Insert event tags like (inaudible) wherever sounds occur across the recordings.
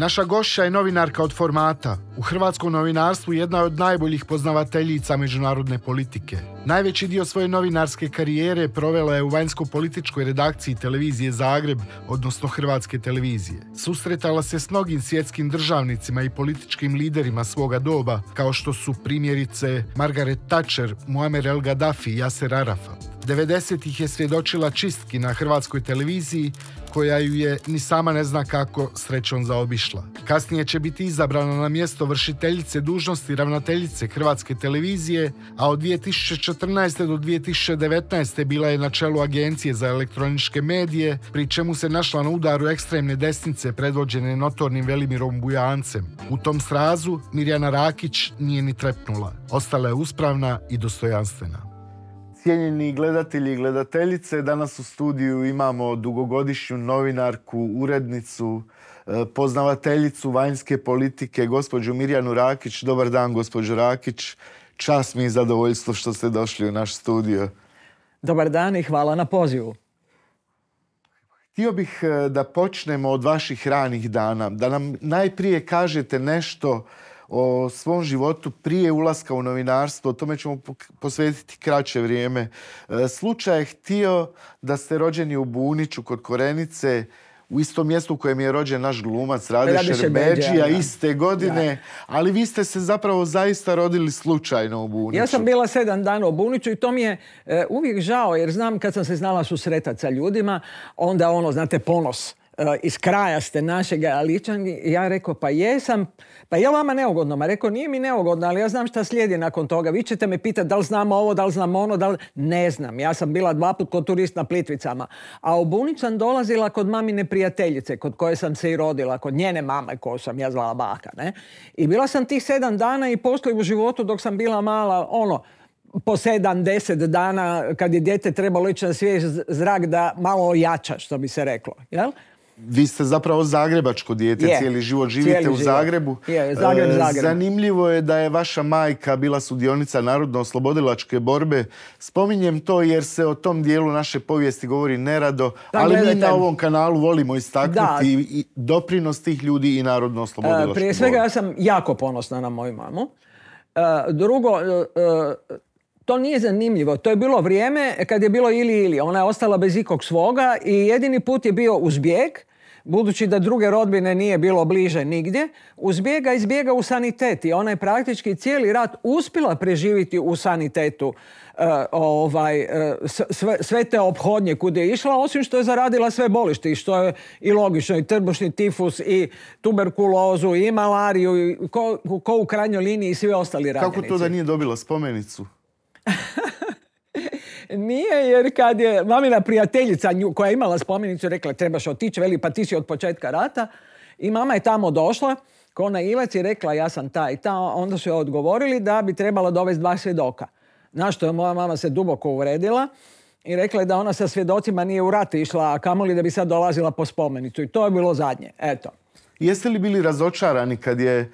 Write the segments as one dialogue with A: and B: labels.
A: Naša gošća je novinarka od formata. U hrvatskom novinarstvu jedna od najboljih poznavateljica međunarodne politike. Najveći dio svoje novinarske karijere provela je u vanjsko-političkoj redakciji televizije Zagreb, odnosno Hrvatske televizije. Susretala se s mnogim svjetskim državnicima i političkim liderima svoga doba, kao što su primjerice Margaret Thatcher, Muammer El Gaddafi i Yasser Arafat. 90-ih je svjedočila čistki na hrvatskoj televiziji, koja ju je ni sama ne zna kako srećom zaobišla. Kasnije će biti izabrana na mjesto vršiteljice dužnosti ravnateljice Hrvatske televizije, a od 2014. do 2019. bila je na čelu Agencije za elektroničke medije, pri čemu se našla na udaru ekstremne desnice predvođene notornim Velimirom Bujancem. U tom srazu Mirjana Rakić nije ni trepnula. Ostala je uspravna i dostojanstvena. Cijenjeni gledatelji i gledateljice, danas u studiju imamo dugogodišnju novinarku, urednicu, e, poznavateljicu vanjske politike, gospođu Mirjanu Rakić. Dobar dan, gospođo Rakić. Čast mi i zadovoljstvo što ste došli u naš studio. Dobar dan i hvala na pozivu. Htio bih e, da počnemo od vaših ranih dana. Da nam najprije kažete nešto o svom životu prije ulaska u novinarstvo, o tome ćemo posvetiti kraće vrijeme. E, slučaj je htio da ste rođeni u Buniću kod Korenice, u istom mjestu u kojem je rođen naš glumac Radešer Međija iste godine, ali vi ste se zapravo zaista rodili slučajno u Buniću. Ja sam bila sedam dana u Buniću i to mi je e, uvijek žao,
B: jer znam kad sam se znala susretati sa ljudima, onda ono, znate, ponos Uh, iz kraja ste našega Ličani. Ja rekao, pa jesam. Pa je vama neugodno? Ma rekao, nije mi neugodno, ali ja znam šta slijedi nakon toga. Vi ćete me pitati da li znam ovo, da li znam ono, da li... Ne znam. Ja sam bila dva put kod turist na Plitvicama. A u Bunić sam dolazila kod mamine prijateljice, kod koje sam se i rodila, kod njene mame koju sam ja zvala baka. Ne? I bila sam tih sedam dana i poslije u životu dok sam bila mala, ono, po sedam, deset dana kad je dijete trebalo ići na svijež zrak da malo ojača, što bi se reklo. Jel?
A: vi ste zapravo zagrebačko dijete, yeah. cijeli život živite u Zagrebu. E, zanimljivo je da je vaša majka bila sudionica narodno-oslobodilačke borbe. Spominjem to jer se o tom dijelu naše povijesti govori nerado, ali mi na ovom kanalu volimo istaknuti da. i doprinos tih ljudi i narodno-oslobodilačke borbe. Prije svega
B: ja sam jako ponosna na moju mamu. E, drugo, e, to nije zanimljivo. To je bilo vrijeme kad je bilo ili ili. Ona je ostala bez ikog svoga i jedini put je bio uzbjeg. Budući da druge rodbine nije bilo bliže nigdje, uzbjega izbjega u sanitet i ona je praktički cijeli rat uspjela preživiti u sanitetu e, ovaj, e, sve, te obhodnje kud je išla, osim što je zaradila sve i što je i logično, i trbušni tifus, i tuberkulozu, i malariju, i ko, ko u krajnjoj liniji i svi ostali radnici. Kako to da nije
A: dobila spomenicu? (laughs)
B: Nije, jer kad je mamina prijateljica koja je imala spomenicu rekla trebaš otići, veli pa ti si od početka rata. I mama je tamo došla, kona Ivac i rekla ja sam ta i ta. Onda su joj odgovorili da bi trebala dovesti dva svjedoka. Našto je moja mama se duboko uvredila i rekla je da ona sa svjedocima nije u rat išla, a kamoli da bi sad dolazila po spomenicu. I to je bilo zadnje.
A: Eto. Jeste li bili razočarani kad je e,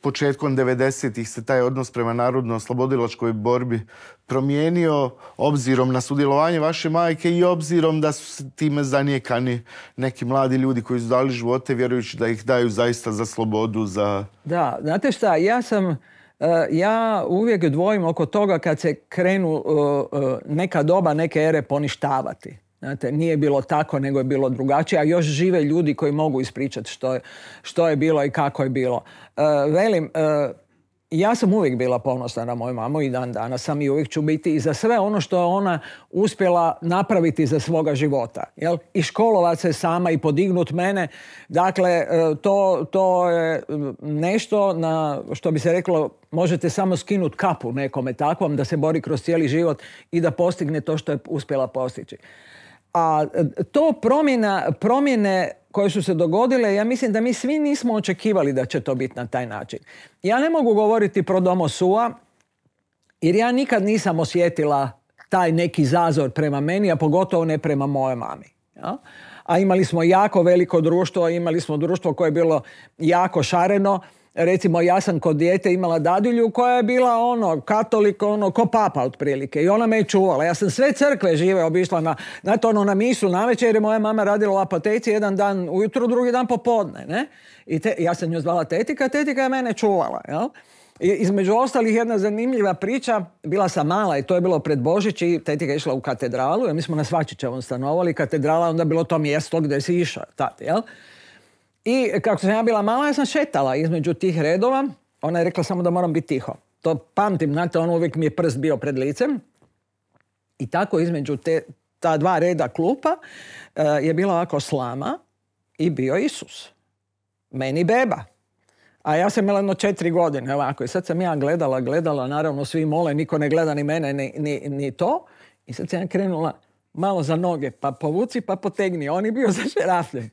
A: početkom 90-ih se taj odnos prema narodno oslobodilačkoj borbi promijenio obzirom na sudjelovanje vaše majke i obzirom da su se time zanijekani neki mladi ljudi koji su dali živote vjerujući da ih daju zaista za slobodu, za...
B: Da, znate šta, ja sam... E, ja uvijek dvojim oko toga kad se krenu e, neka doba, neke ere poništavati. Znate, nije bilo tako, nego je bilo drugačije, a još žive ljudi koji mogu ispričati što je, što je bilo i kako je bilo. E, velim, e, ja sam uvijek bila ponosna na moju mamu i dan danas sam i uvijek ću biti i za sve ono što je ona uspjela napraviti za svoga života. Jel? I školovat se sama i podignut mene. Dakle, e, to, to je nešto na što bi se reklo možete samo skinuti kapu nekome takvom da se bori kroz cijeli život i da postigne to što je uspjela postići. A to promjena, promjene koje su se dogodile, ja mislim da mi svi nismo očekivali da će to biti na taj način. Ja ne mogu govoriti pro domo sua, jer ja nikad nisam osjetila taj neki zazor prema meni, a pogotovo ne prema moje mami. Ja? A imali smo jako veliko društvo, imali smo društvo koje je bilo jako šareno, recimo ja sam kod dijete imala dadilju koja je bila ono katolik ono ko papa otprilike i ona me je čuvala ja sam sve crkve žive obišla na to ono na misu navečer jer je moja mama radila u apoteci jedan dan ujutro drugi dan popodne ne i te, ja sam nju zvala tetika tetika je mene čuvala jel i između ostalih jedna zanimljiva priča, bila sam mala i to je bilo pred Božić i tetika je išla u katedralu, jer mi smo na Svačićevom stanovali, katedrala onda bilo to mjesto gdje si išao tad, jel? I kako sam ja bila mala, ja sam šetala između tih redova. Ona je rekla samo da moram biti tiho. To pamtim, znate, on uvijek mi je prst bio pred licem. I tako između te, ta dva reda klupa eh, je bila ovako slama i bio Isus. Meni beba. A ja sam imala jedno četiri godine ovako. I sad sam ja gledala, gledala, naravno svi mole, niko ne gleda ni mene, ni, ni, to. I sad sam ja krenula malo za noge, pa povuci, pa potegni. On je bio zašerapljen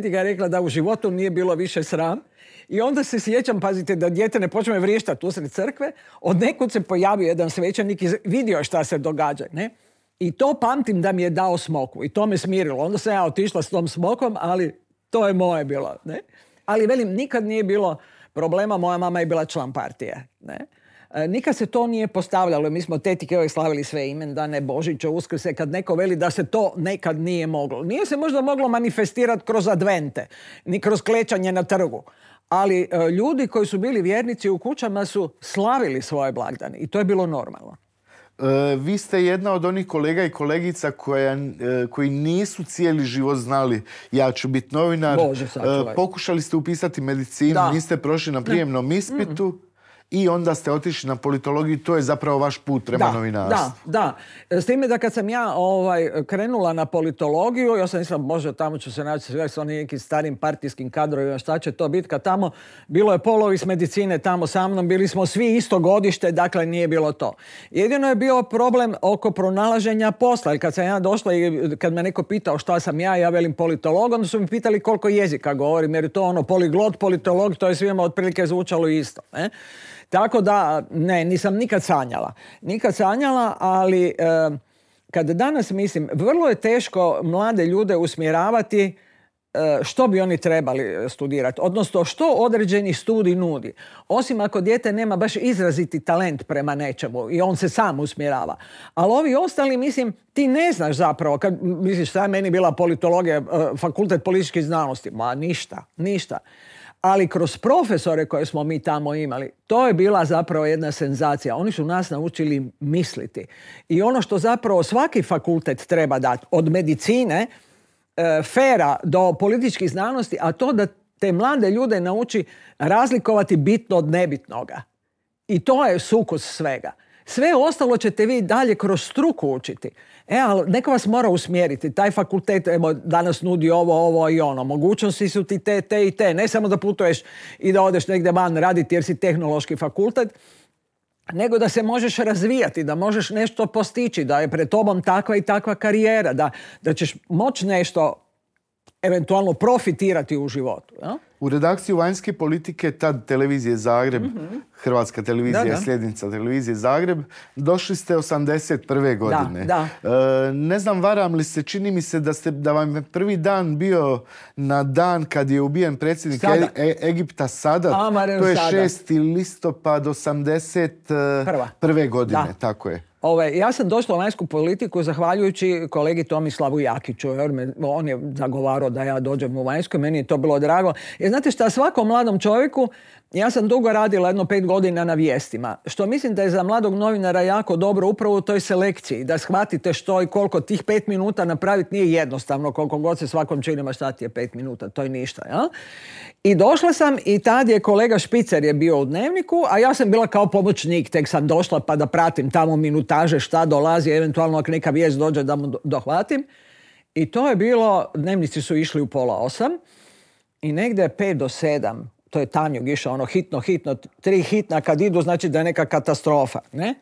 B: ga je rekla da u životu nije bilo više sram. I onda se sjećam, pazite, da dijete ne počne vriještati usred crkve. Od nekud se pojavio jedan svećenik i vidio šta se događa. Ne? I to pamtim da mi je dao smoku i to me smirilo. Onda sam ja otišla s tom smokom, ali to je moje bilo. Ne? Ali velim, nikad nije bilo problema, moja mama je bila član partije. Ne? E, nikad se to nije postavljalo, mi smo tetike uvijek slavili sve dane, Božića, Uskrse, kad neko veli da se to nekad nije moglo. Nije se možda moglo manifestirati kroz advente, ni kroz klečanje na trgu. Ali e, ljudi koji su bili vjernici u kućama su
A: slavili svoje blagdane i to je bilo normalno. E, vi ste jedna od onih kolega i kolegica koji nisu cijeli život znali ja ću biti novinar. pokušali ste upisati medicinu, niste prošli na prijemnom ispitu i onda ste otišli na politologiju to je zapravo vaš put prema da, novinarstvu. Da, da. S time da kad
B: sam ja ovaj, krenula na politologiju, ja sam mislila, može, tamo ću se naći s onim nekim starim partijskim kadrovima, šta će to biti, kad tamo bilo je polovi s medicine tamo sa mnom, bili smo svi isto godište, dakle nije bilo to. Jedino je bio problem oko pronalaženja posla, jer kad sam ja došla i kad me neko pitao šta sam ja, ja velim politolog, onda su mi pitali koliko jezika govorim, jer je to ono poliglot, politolog, to je svima otprilike zvučalo isto. Ne? Tako da, ne, nisam nikad sanjala. Nikad sanjala, ali e, kad danas mislim, vrlo je teško mlade ljude usmjeravati e, što bi oni trebali studirati, odnosno što određeni studij nudi. Osim ako dijete nema baš izraziti talent prema nečemu i on se sam usmjerava. Ali ovi ostali, mislim, ti ne znaš zapravo, kad misliš šta je meni bila politologija, e, fakultet političkih znanosti, ma ništa, ništa ali kroz profesore koje smo mi tamo imali, to je bila zapravo jedna senzacija. Oni su nas naučili misliti. I ono što zapravo svaki fakultet treba dati, od medicine, e, fera do političkih znanosti, a to da te mlade ljude nauči razlikovati bitno od nebitnoga. I to je sukus svega. Sve ostalo ćete vi dalje kroz struku učiti. E, ali neko vas mora usmjeriti. Taj fakultet, evo, danas nudi ovo, ovo i ono. Mogućnosti su ti te, te i te. Ne samo da putuješ i da odeš negdje van raditi jer si tehnološki fakultet, nego da se možeš razvijati, da možeš nešto postići, da je pred tobom takva i takva karijera, da, da ćeš moći nešto eventualno profitirati
A: u životu. U redakciju vanjske politike tad televizije Zagreb, Hrvatska televizija, da, sljednica televizije Zagreb, došli ste 81. godine. E, ne znam, varam li se, čini mi se da, ste, da vam je prvi dan bio na dan kad je ubijen predsjednik e, e, Egipta Sadat. to je 6. listopad 81. godine, tako je.
B: Ove, ja sam došla u vanjsku politiku zahvaljujući kolegi Tomislavu Jakiću. on je zagovarao da ja dođem u vanjsku meni je to bilo drago. Jer znate šta, svakom mladom čovjeku ja sam dugo radila, jedno pet godina na vijestima, što mislim da je za mladog novinara jako dobro upravo u toj selekciji, da shvatite što i koliko tih pet minuta napraviti nije jednostavno, koliko god se svakom činima šta ti je pet minuta, to je ništa. I došla sam i tad je kolega Špicer je bio u dnevniku, a ja sam bila kao pomoćnik, tek sam došla pa da pratim tamo minutaže šta dolazi, eventualno ako neka vijest dođe da mu dohvatim. I to je bilo, dnevnici su išli u pola osam i negdje pet do sedam to je Tanjug išao, ono hitno, hitno, tri hitna kad idu, znači da je neka katastrofa, ne?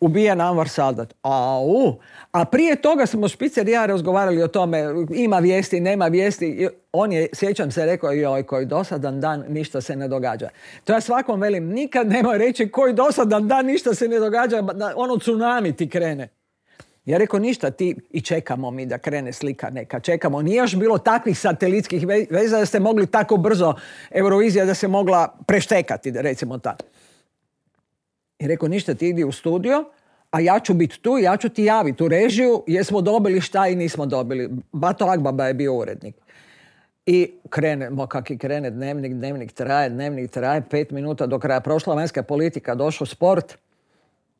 B: Ubijen Anvar Sadat. Au! A prije toga smo Špicer i ja razgovarali o tome, ima vijesti, nema vijesti. On je, sjećam se, rekao, joj, koji dosadan dan, ništa se ne događa. To ja svakom velim, nikad nemoj reći koji dosadan dan, ništa se ne događa, ono tsunami ti krene. Ja rekao ništa ti i čekamo mi da krene slika neka, čekamo. Nije još bilo takvih satelitskih veza da ste mogli tako brzo Eurovizija da se mogla preštekati, da recimo ta. I rekao ništa ti idi u studio, a ja ću biti tu, ja ću ti javiti u režiju, jesmo dobili šta i nismo dobili. Bato Agbaba je bio urednik. I krenemo, kak i krene dnevnik, dnevnik traje, dnevnik traje, pet minuta do kraja. Prošla vanjska politika, došao sport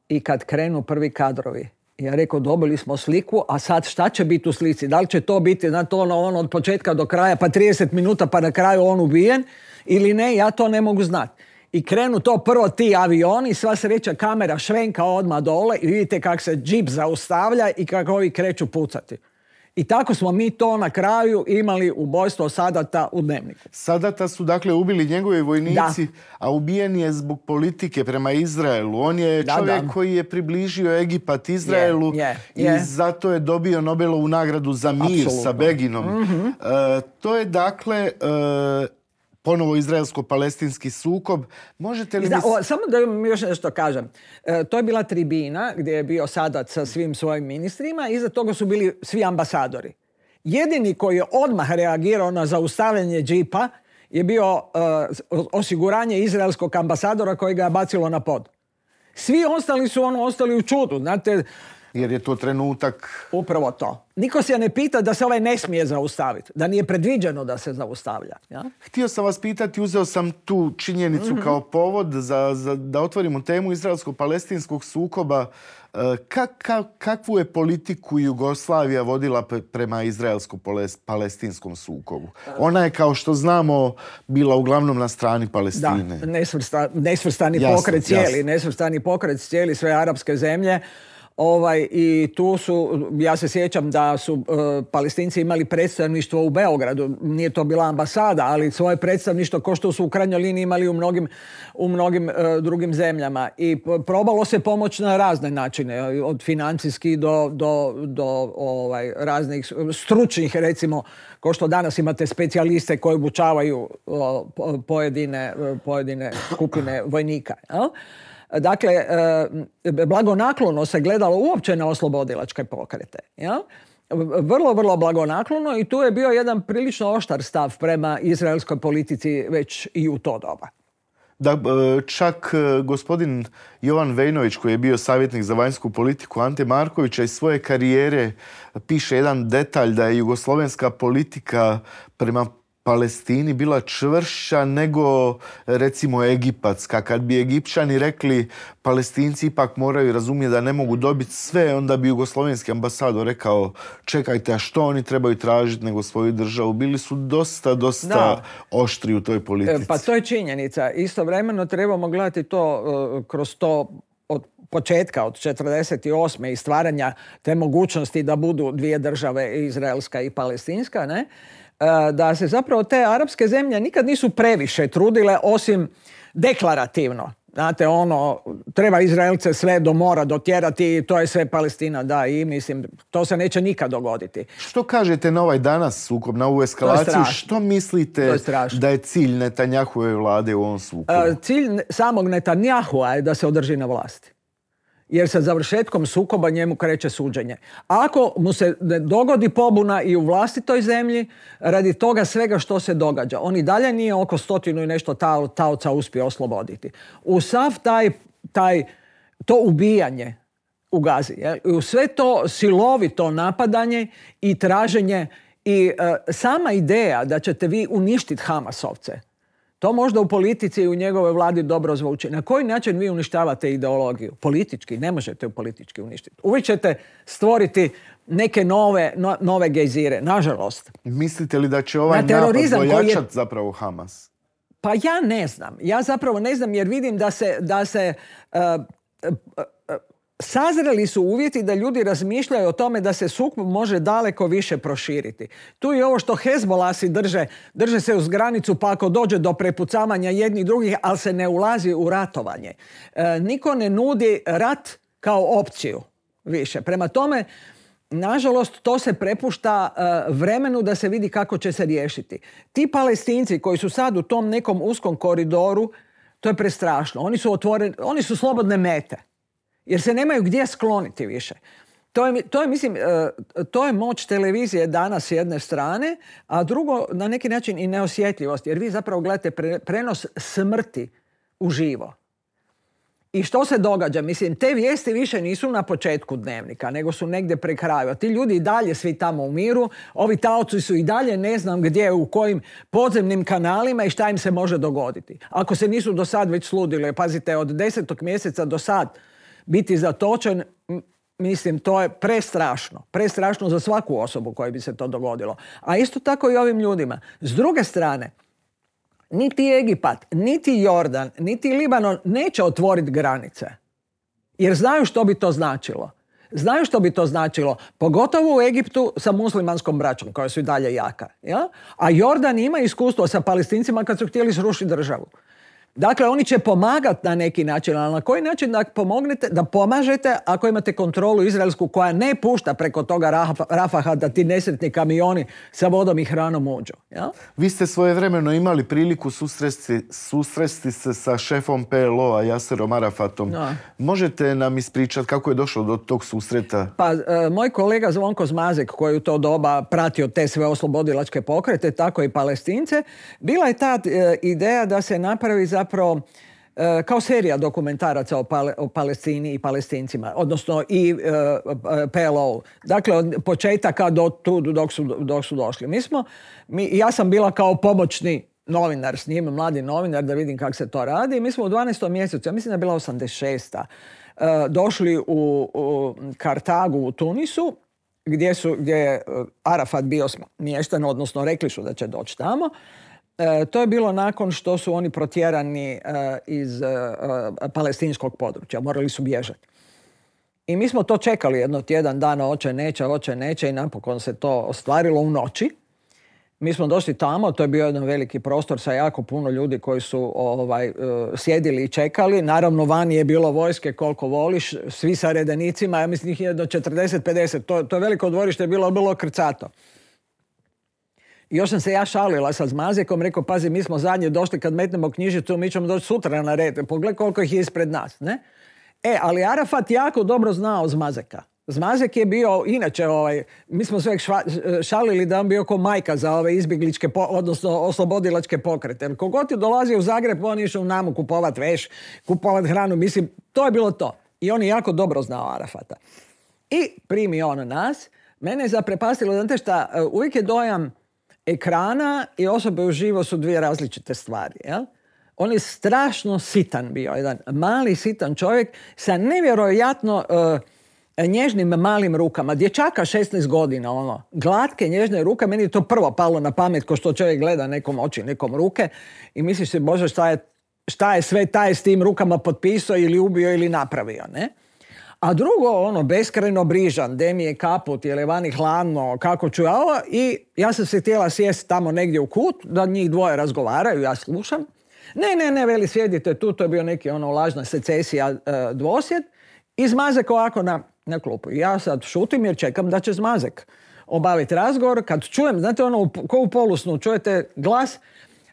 B: i kad krenu prvi kadrovi ja rekao, dobili smo sliku, a sad šta će biti u slici? Da li će to biti, ono, ono, od početka do kraja, pa 30 minuta, pa na kraju on ubijen ili ne, ja to ne mogu znati. I krenu to prvo ti avioni, sva sreća kamera švenka odmah dole i vidite kako se džip zaustavlja i kako ovi
A: kreću pucati. I tako smo mi to na kraju imali ubojstvo Sadata u dnevniku. Sadata su dakle ubili njegovi vojnici, a ubijen je zbog politike prema Izraelu. On je čovjek koji je približio Egipat Izraelu i zato je dobio Nobelovu nagradu za mir sa Beginom. Mhm. E, to je dakle e, ponovo izraelsko-palestinski sukob. Možete li... samo
B: da još nešto kažem. E, to je bila tribina gdje je bio Sadat sa svim svojim ministrima. i Iza toga su bili svi ambasadori. Jedini koji je odmah reagirao na zaustavljanje džipa je bio e, osiguranje izraelskog ambasadora koji ga je bacilo na pod. Svi ostali su ono ostali u čudu. Znate, jer je to trenutak... Upravo to.
A: Niko se ne pita da se ovaj ne smije zaustaviti. Da nije predviđeno da se zaustavlja. Htio sam vas pitati, uzeo sam tu činjenicu mhm. kao povod da otvorimo temu izraelsko-palestinskog sukoba. E, kakvu je politiku Jugoslavija vodila prema izraelsko-palestinskom sukobu? E. Ona je, kao što znamo, bila uglavnom na strani Palestine.
B: Da, nesvrstani pokret Nesvrstani pokret cijeli sve arapske zemlje Ovaj, I tu su, ja se sjećam da su e, palestinci imali predstavništvo u Beogradu, nije to bila ambasada, ali svoje predstavništvo ko što su u krajnjoj liniji imali u mnogim, u mnogim e, drugim zemljama. I probalo se pomoć na razne načine, od financijskih do, do, do ovaj, raznih stručnih, recimo, ko što danas imate specijaliste koji obučavaju pojedine, e, pojedine skupine vojnika. Dakle, e, blagonaklono se gledalo uopće na oslobodilačke pokrete. Ja? vrlo, vrlo blagonaklono i tu je bio jedan prilično oštar stav prema
A: izraelskoj politici već i u to doba. Da, e, čak e, gospodin Jovan Vejnović koji je bio savjetnik za vanjsku politiku Ante Markovića iz svoje karijere piše jedan detalj da je jugoslovenska politika prema Palestini bila čvršća nego recimo Egipatska. Kad bi Egipćani rekli Palestinci ipak moraju razumjeti da ne mogu dobiti sve, onda bi jugoslovenski ambasador rekao čekajte, a što oni trebaju tražiti nego svoju državu? Bili su dosta, dosta oštri u toj e, politici.
B: Pa to je činjenica. Istovremeno trebamo gledati to e, kroz to od početka, od 48. i stvaranja te mogućnosti da budu dvije države, izraelska i palestinska, ne? E, da se zapravo te arapske zemlje nikad nisu previše trudile osim deklarativno. Znate, ono, treba Izraelce sve do mora dotjerati i to je sve Palestina, da, i mislim, to se neće nikad dogoditi.
A: Što kažete na ovaj danas sukob, na ovu eskalaciju? Što mislite da je cilj Netanjahu vlade u ovom sukobu?
B: E, cilj samog Netanjahua je da se održi na vlasti jer sa završetkom sukoba njemu kreće suđenje. Ako mu se dogodi pobuna i u vlastitoj zemlji, radi toga svega što se događa, on i dalje nije oko stotinu i nešto taoca uspio osloboditi. U sav taj, taj, to ubijanje u Gazi, u sve to silovito napadanje i traženje i e, sama ideja da ćete vi uništiti Hamasovce, to možda u politici i u njegovoj vladi dobro zvuči. Na koji način vi uništavate ideologiju? Politički, ne možete ju politički uništiti. Uvijek ćete stvoriti neke nove, nove gejzire, nažalost.
A: Mislite li da će ovaj na napad pojačati zapravo Hamas?
B: Pa ja ne znam. Ja zapravo ne znam jer vidim da se, da se e, e, Sazreli su uvjeti da ljudi razmišljaju o tome da se sukob može daleko više proširiti. Tu je ovo što Hezbolasi drže, drže se uz granicu pa ako dođe do prepucavanja jednih drugih, ali se ne ulazi u ratovanje. E, niko ne nudi rat kao opciju više. Prema tome, Nažalost, to se prepušta e, vremenu da se vidi kako će se riješiti. Ti palestinci koji su sad u tom nekom uskom koridoru, to je prestrašno. Oni su, otvoreni, oni su slobodne mete jer se nemaju gdje skloniti više. To je, to je, mislim, e, to je moć televizije danas s jedne strane, a drugo na neki način i neosjetljivost, jer vi zapravo gledate prenos smrti živo. I što se događa? Mislim, te vijesti više nisu na početku dnevnika, nego su negdje pre kraju. Ti ljudi i dalje svi tamo u miru, ovi taoci su i dalje ne znam gdje, u kojim podzemnim kanalima i šta im se može dogoditi. Ako se nisu do sad već sludile, pazite, od desetog mjeseca do sad, biti zatočen, mislim, to je prestrašno. Prestrašno za svaku osobu kojoj bi se to dogodilo. A isto tako i ovim ljudima. S druge strane, niti Egipat, niti Jordan, niti Libanon neće otvoriti granice. Jer znaju što bi to značilo. Znaju što bi to značilo, pogotovo u Egiptu sa muslimanskom braćom koja su i dalje jaka. A Jordan ima iskustvo sa palestincima kad su htjeli srušiti državu. Dakle, oni će pomagati na neki način, ali na koji način da pomognete, da pomažete ako imate kontrolu izraelsku koja ne pušta preko toga da ti nesretni kamioni sa vodom i hranom uđu.
A: Ja? Vi ste svojevremeno imali priliku susresti, susresti se sa šefom PLO-a Jaserom Arafatom. Možete nam ispričati kako je došlo do tog susreta?
B: Pa, e, moj kolega Zvonko Zmazek koji u to doba pratio te sve oslobodilačke pokrete, tako i palestince, bila je ta e, ideja da se napravi zapravo zapravo e, kao serija dokumentaraca o, Pale, Palestini i Palestincima, odnosno i e, PLO. Dakle, od početaka do tu dok su, došli. Mi smo, mi, ja sam bila kao pomoćni novinar s njim, mladi novinar, da vidim kako se to radi. I mi smo u 12. mjesecu, ja mislim da je bila 86. E, došli u, Kartagu u Tunisu, gdje, su, gdje je Arafat bio smješten odnosno rekli su da će doći tamo. E, to je bilo nakon što su oni protjerani e, iz e, palestinskog područja, morali su bježati. I mi smo to čekali jedno tjedan dana, oče neće, oče neće i napokon se to ostvarilo u noći. Mi smo došli tamo, to je bio jedan veliki prostor sa jako puno ljudi koji su ovaj, sjedili i čekali. Naravno, vani je bilo vojske koliko voliš, svi sa redenicima, ja mislim ih je do 40-50. To, to veliko dvorište bilo, bilo krcato još sam se ja šalila sa Zmazekom, rekao, pazi, mi smo zadnje došli, kad metnemo knjižicu, mi ćemo doći sutra na red. Pogledaj koliko ih je ispred nas, ne? E, ali Arafat jako dobro znao Zmazeka. Zmazek je bio, inače, ovaj, mi smo sve šalili da on bio ko majka za ove izbjegličke, odnosno oslobodilačke pokrete. Kogoti kogod je dolazio u Zagreb, on je išao u namu kupovat veš, kupovat hranu, mislim, to je bilo to. I on je jako dobro znao Arafata. I primi on nas. Mene je zaprepastilo, znate šta, e, uvijek je dojam ekrana i osobe u živo su dvije različite stvari. Jel? On je strašno sitan bio, jedan mali sitan čovjek sa nevjerojatno e, nježnim malim rukama. Dječaka 16 godina, ono, glatke nježne ruke, meni je to prvo palo na pamet ko što čovjek gleda nekom oči, nekom ruke i misliš se, Bože, šta je, šta je sve taj s tim rukama potpisao ili ubio ili napravio, ne? A drugo, ono, beskreno brižan, de mi je kaput, je li vani hladno, kako ću ja ovo. I ja sam se htjela sjesti tamo negdje u kut, da njih dvoje razgovaraju, ja slušam. Ne, ne, ne, veli, sjedite tu, to je bio neki ono lažna secesija e, dvosjed. I zmazek ovako na, na klupu. Ja sad šutim jer čekam da će zmazek obaviti razgovor. Kad čujem, znate ono, ko u polusnu, čujete glas,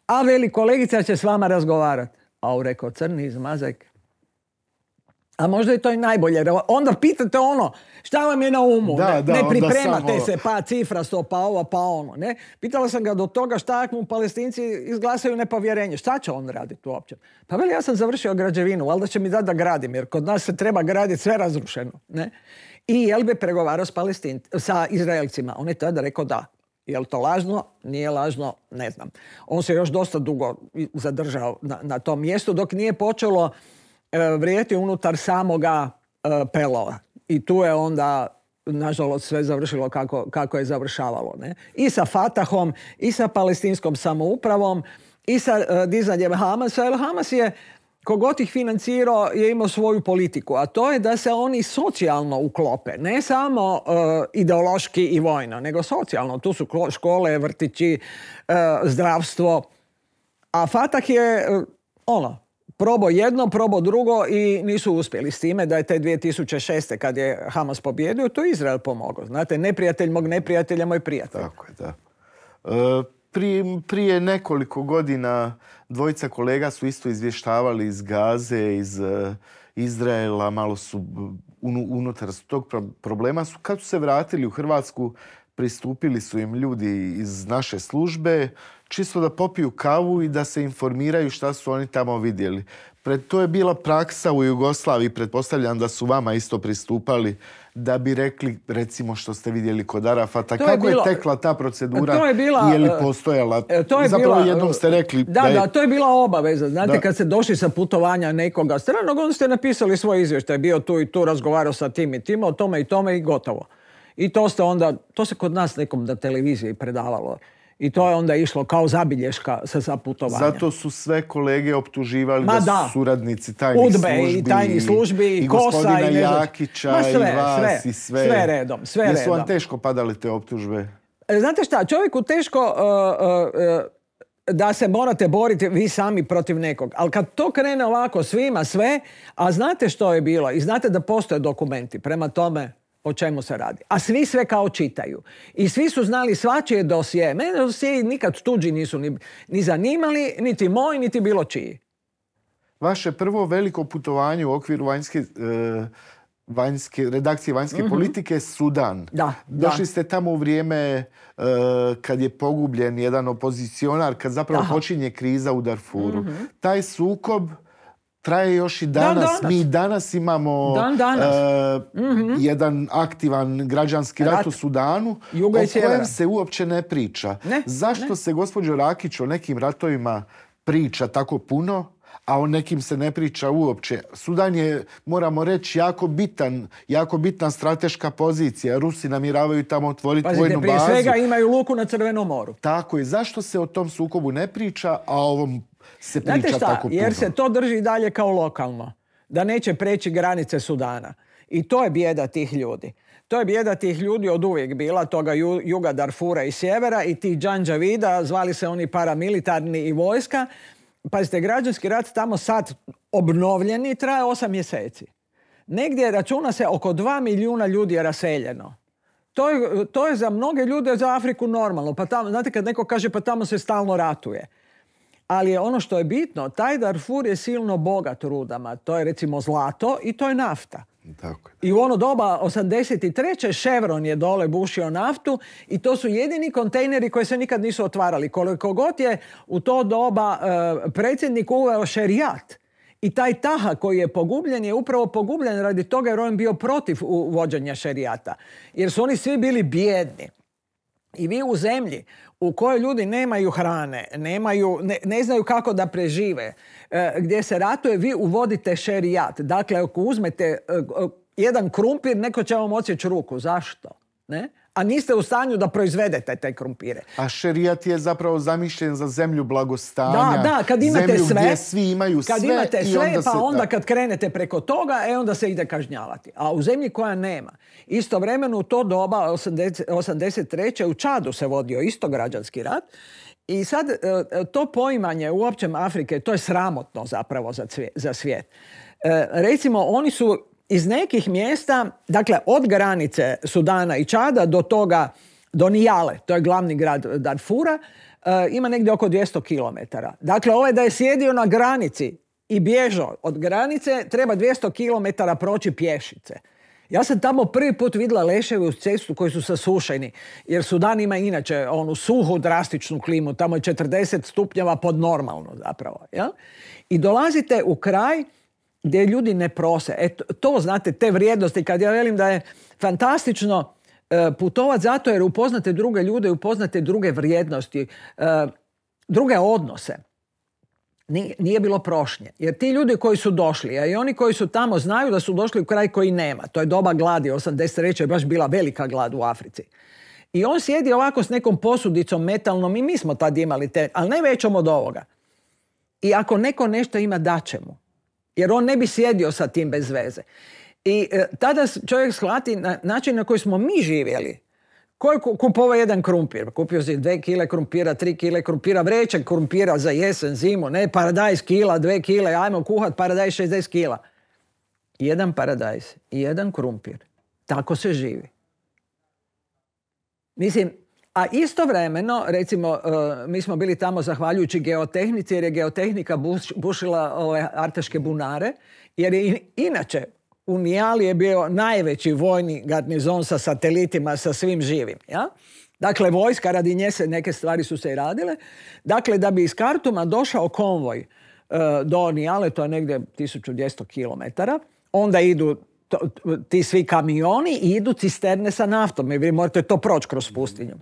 B: a veli kolegica će s vama razgovarati. A u rekao, crni zmazek, a možda je to i najbolje, onda pitate ono, šta vam je na umu, ne, pripremate se, pa cifra sto pa ovo, pa ono, ne. Pitala sam ga do toga šta ako mu palestinci izglasaju nepovjerenje, šta će on raditi uopće? Pa veli, ja sam završio građevinu, ali će mi dati da gradim, jer kod nas se treba graditi sve razrušeno, ne. I jel bi pregovarao s Palestin, sa Izraelcima? On je tada rekao da. Je li to lažno? Nije lažno, ne znam. On se još dosta dugo zadržao na, na tom mjestu dok nije počelo E, vrijeti unutar samoga e, pelova. I tu je onda nažalost sve završilo kako, je završavalo. Ne? I sa Fatahom, i sa palestinskom samoupravom, i sa e, dizanjem Hamasa. Jer Hamas je, kogod ih financirao, je imao svoju politiku. A to je da se oni socijalno uklope. Ne samo ideološki i vojno, nego socijalno. Tu su škole, vrtići, zdravstvo. A Fatah je ono, Probo jedno, probao drugo i nisu uspjeli s time da je te 2006. kad je Hamas pobjedio, to je Izrael pomogao. Znate, neprijatelj mog neprijatelja, moj prijatelj. Tako
A: je, da. E, prije, nekoliko godina dvojica kolega su isto izvještavali iz Gaze, iz e, Izraela, malo su e, unutar tog problema su kad su se vratili u Hrvatsku pristupili su im ljudi iz naše službe, čisto da popiju kavu i da se informiraju šta su oni tamo vidjeli. to je bila praksa u Jugoslaviji, pretpostavljam da su vama isto pristupali da bi rekli recimo što ste vidjeli kod Arafata. Kako je, tekla ta procedura? To je bila... Je li e, postojala? E, to je Zapravo jednom ste rekli... Da, da,
B: to je bila obaveza. Znate, kad ste došli sa putovanja nekoga
A: stranog, onda ste napisali
B: svoj izvještaj. Bio tu i tu, razgovarao sa tim i tim, o tome i tome i gotovo. I to ste onda, to se kod nas nekom na televiziji predavalo. I to je onda išlo kao zabilješka sa
A: zaputovanja. Zato su sve kolege optuživali Ma da, su suradnici tajnih službi. i tajnih službi, i, gospodina Jakića, sve, i vas, sve, i sve. Sve redom, sve Jesu vam teško padali te optužbe?
B: E, znate šta, čovjeku teško e, e, da se morate boriti vi sami protiv nekog. Ali kad to krene ovako svima sve, a znate što je bilo i znate da postoje dokumenti, prema tome o čemu se radi. A svi sve kao čitaju. I svi su znali svačije dosije. Mene dosije nikad tuđi nisu ni, zanimali, niti moj, niti bilo čiji.
A: Vaše prvo veliko putovanje u okviru vanjske, eh, redakcije vanjske mhm. politike Sudan. Da, Došli ste tamo u vrijeme eh, kad je pogubljen jedan opozicionar, kad zapravo počinje kriza u Darfuru. Mhm. Taj sukob traje još i danas. Mi danas imamo eh, mhm. jedan aktivan građanski rat, u Sudanu o kojem se uopće ne priča. Zašto se gospođo Rakić o nekim ratovima priča tako puno, a o nekim se ne priča uopće. Sudan je, moramo reći, jako bitan, jako bitna strateška pozicija. Rusi namiravaju tamo otvoriti vojnu bazu. bazu. prije svega imaju luku na Crvenom moru. Tako je. Zašto se o tom sukobu ne priča, a o ovom se Znate šta? Jer se to drži dalje kao lokalno. Da neće
B: preći granice Sudana. I to je bijeda tih ljudi. To je bjeda tih ljudi od uvijek bila, toga juga Darfura i sjevera i tih Džanđavida, zvali se oni paramilitarni i vojska. Pazite, građanski rat tamo sad obnovljeni traje osam mjeseci. Negdje računa se oko dva milijuna ljudi je raseljeno. To je, za mnoge ljude za Afriku normalno. Pa tamo, znate kad neko kaže pa tamo se stalno ratuje. Ali je ono što je bitno, taj Darfur je silno bogat rudama. To je recimo zlato i to je nafta. Tako. I u ono doba 83. Chevron je dole bušio naftu i to su jedini kontejneri koji se nikad nisu otvarali. Koliko god je u to doba e, predsjednik uveo šerijat i taj taha koji je pogubljen je upravo pogubljen radi toga jer on bio protiv uvođenja šerijata. Jer su oni svi bili bijedni. I vi u zemlji u kojoj ljudi nemaju hrane, nemaju, ne, ne znaju kako da prežive, e, gdje se ratuje, vi uvodite šerijat. Dakle, ako uzmete e, e, jedan krumpir, neko će vam odsjeći ruku. Zašto? Ne? a niste u stanju da proizvedete te krumpire.
A: A šerijat je zapravo zamišljen za zemlju blagostanja. Da, da, kad imate zemlju sve, svi imaju kad imate sve onda pa onda kad krenete preko
B: toga, e onda se ide kažnjavati. A u zemlji koja nema. Istovremeno u to doba 80, 83. u Čadu se vodio isto građanski rat i sad e, e, to poimanje uopće Afrike, to je sramotno zapravo za, za svijet. E, recimo, oni su iz nekih mjesta, dakle od granice Sudana i Čada do toga, do Nijale, to je glavni grad Darfura, eh, ima negdje oko 200 km. Dakle, ovaj da je sjedio na granici i bježao od granice, treba 200 km proći pješice. Ja sam tamo prvi put vidjela leševe u cestu koji su sasušeni, jer Sudan ima inače onu suhu, drastičnu klimu, tamo je 40 stupnjeva pod normalno zapravo. I dolazite u kraj gdje ljudi ne prose. E, to, znate, te vrijednosti, kad ja velim da je fantastično e, putovat zato jer upoznate druge ljude, upoznate druge vrijednosti, e, druge odnose. Nije, nije bilo prošnje. Jer ti ljudi koji su došli, a i oni koji su tamo znaju da su došli u kraj koji nema. To je doba gladi, 83. je baš bila velika glad u Africi. I on sjedi ovako s nekom posudicom metalnom i mi smo tad imali te, ali ne većom od ovoga. I ako neko nešto ima, daće mu. Jer on ne bi sjedio sa tim bez veze. I e, tada čovjek shvati na način na koji smo mi živjeli. Ko je kupovao jedan krumpir? Kupio si dve kile krumpira, tri kile krumpira, vreće krumpira za jesen, zimu, ne, paradajz kila, dve kile, ajmo kuhat paradajz 60 kila. Jedan paradajz i jedan krumpir. Tako se živi. Mislim, a istovremeno, recimo, e, mi smo bili tamo zahvaljujući geotehnici jer je geotehnika bušila ove arteške bunare, jer je inače u Nijali je bio najveći vojni garnizon sa satelitima, sa svim živim. Dakle, vojska radi nje se, neke stvari su se i radile. Dakle, da bi iz Kartuma došao konvoj e, do Nijale, to je negdje 1200 km, onda idu ti svi kamioni i idu cisterne sa naftom i vi morate to proći kroz pustinju.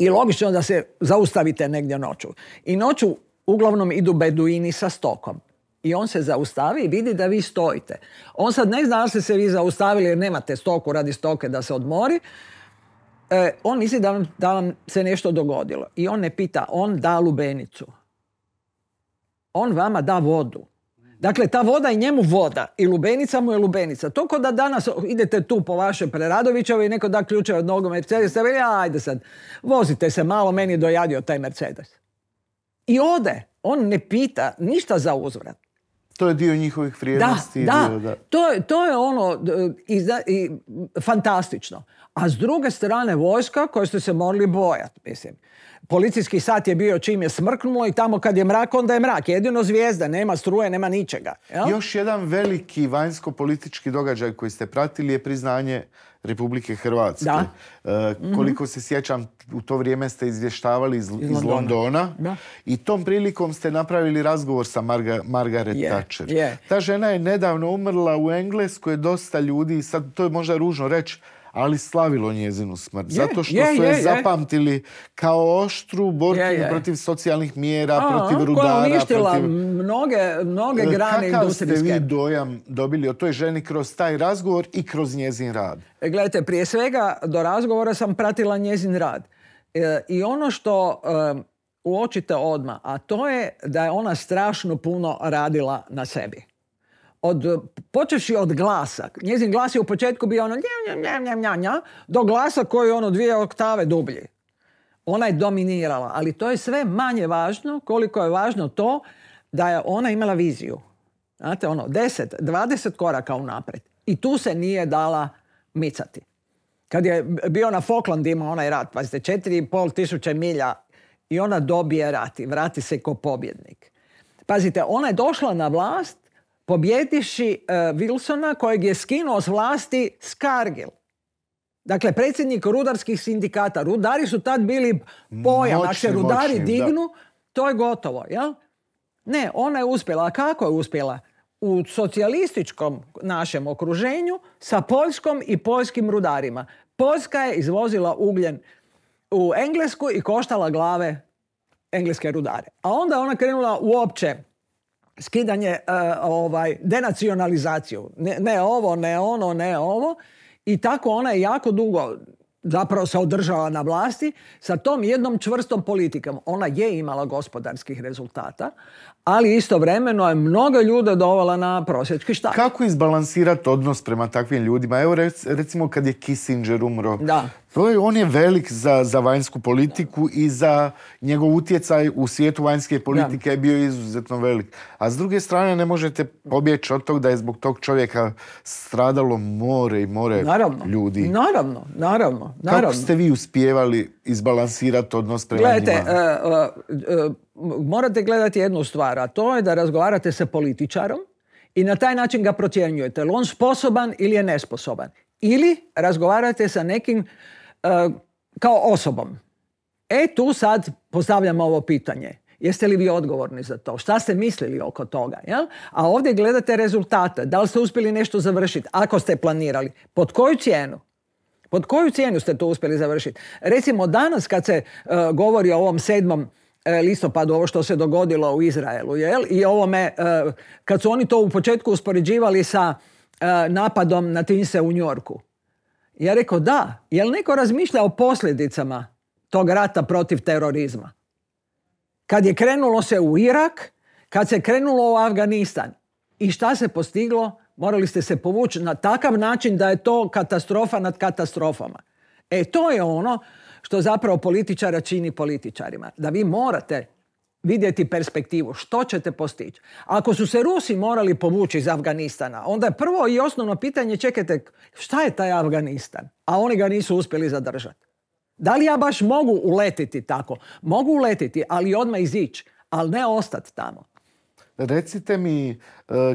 B: I logično da se zaustavite negdje noću. I noću uglavnom idu beduini sa stokom. I on se zaustavi i vidi da vi stojite. On sad ne zna da ste se vi zaustavili jer nemate stoku radi stoke da se odmori. E, on misli da vam se nešto dogodilo. I on ne pita, on da lubenicu. On vama da vodu. Dakle, ta voda je njemu voda i lubenica mu je lubenica. To da danas idete tu po vaše Preradovićevo i neko da ključe od nogom Mercedesa, veli, ajde sad, vozite se malo, meni je dojadio taj Mercedes. I ode, on ne pita ništa za uzvrat. To je dio njihovih vrijednosti. Da, da. To, je ono fantastično. A s druge strane vojska koje ste se morali bojati, mislim policijski sat je bio čim je smrknulo i
A: tamo kad je mrak, onda je mrak. Jedino zvijezda, nema struje, nema ničega. Još jedan veliki vanjsko-politički događaj koji ste pratili je priznanje Republike Hrvatske. E, mhm. koliko se sjećam, u to vrijeme ste izvještavali iz, Londona. I tom prilikom ste napravili razgovor sa Margaret Thatcher. Ta žena je nedavno umrla u Engleskoj, dosta ljudi, sad to je možda ružno reći, ali slavilo njezinu smrt. Zato što su je, zapamtili kao oštru borbu protiv socijalnih mjera, protiv rudara. Koja uništila mnoge,
B: mnoge e, grane Kakav ste vi
A: dojam dobili o toj ženi kroz taj razgovor i kroz njezin rad? E, gledajte, prije svega do razgovora
B: sam pratila njezin rad. E, I ono što uočite odmah, a to je da je ona strašno puno radila na sebi od, počeši od glasa, njezin glas je u početku bio ono nja, do glasa koji je ono dvije oktave dublji. Ona je dominirala, ali to je sve manje važno koliko je važno to da je ona imala viziju. Znate, ono, 10, 20 koraka unaprijed. I tu se nije dala micati. Kad je bio na imao onaj rat, pazite, pol tisuće milja i ona dobije rat i vrati se kao pobjednik. Pazite, ona je došla na vlast pobjediši e, Wilsona kojeg je skinuo s vlasti Skargil. Dakle, predsjednik rudarskih sindikata. Rudari su tad bili pojam. Ako se rudari dignu, to je gotovo. Jel? Ne, ona je uspjela. A kako je uspjela? U socijalističkom našem okruženju sa Poljskom i poljskim rudarima. Poljska je izvozila ugljen u Englesku i koštala glave engleske rudare. A onda ona krenula uopće skidanje, e, ovaj, denacionalizaciju. Ne, ne ovo, ne ono, ne ovo. I tako ona je jako dugo zapravo se održala na vlasti sa tom jednom čvrstom politikom. Ona je imala gospodarskih rezultata,
A: ali istovremeno je mnogo ljude dovala na prosječki šta. Kako izbalansirati odnos prema takvim ljudima? Evo recimo kad je Kissinger umro, da on je velik za, za vanjsku politiku i za njegov utjecaj u svijetu vanjske politike je bio izuzetno velik. A s druge strane ne možete pobjeći od tog da je zbog tog čovjeka stradalo more i more naravno, ljudi. Naravno, naravno, naravno. Kako ste vi uspijevali izbalansirati odnos prema Gledajte, e,
B: e, e, morate gledati jednu stvar, a to je da razgovarate sa političarom i na taj način ga procjenjujete. Je li on sposoban ili je nesposoban? Ili razgovarate sa nekim E, kao osobom. E tu sad postavljam ovo pitanje. Jeste li vi odgovorni za to? Šta ste mislili oko toga? Jel? A ovdje gledate rezultate. Da li ste uspjeli nešto završiti? Ako ste planirali. Pod koju cijenu? Pod koju cijenu ste to uspjeli završiti? Recimo danas kad se e, govori o ovom sedmom e, listopadu ovo što se dogodilo u Izraelu jel i ovome kad su oni to u početku uspoređivali sa napadom na Tinse u Njorku ja rekao da, jel neko razmišlja o posljedicama tog rata protiv terorizma? Kad je krenulo se u Irak, kad se krenulo u Afganistan i šta se postiglo, morali ste se povući na takav način da je to katastrofa nad katastrofama. E to je ono što zapravo političara čini političarima. Da vi morate vidjeti perspektivu, što ćete postići. Ako su se Rusi morali povući iz Afganistana, onda je prvo i osnovno pitanje, čekajte, šta je taj Afganistan? A oni ga nisu uspjeli zadržati. Da li ja baš mogu uletiti tako? Mogu uletiti, ali odmah izići, ali ne ostati tamo.
A: Recite mi, e,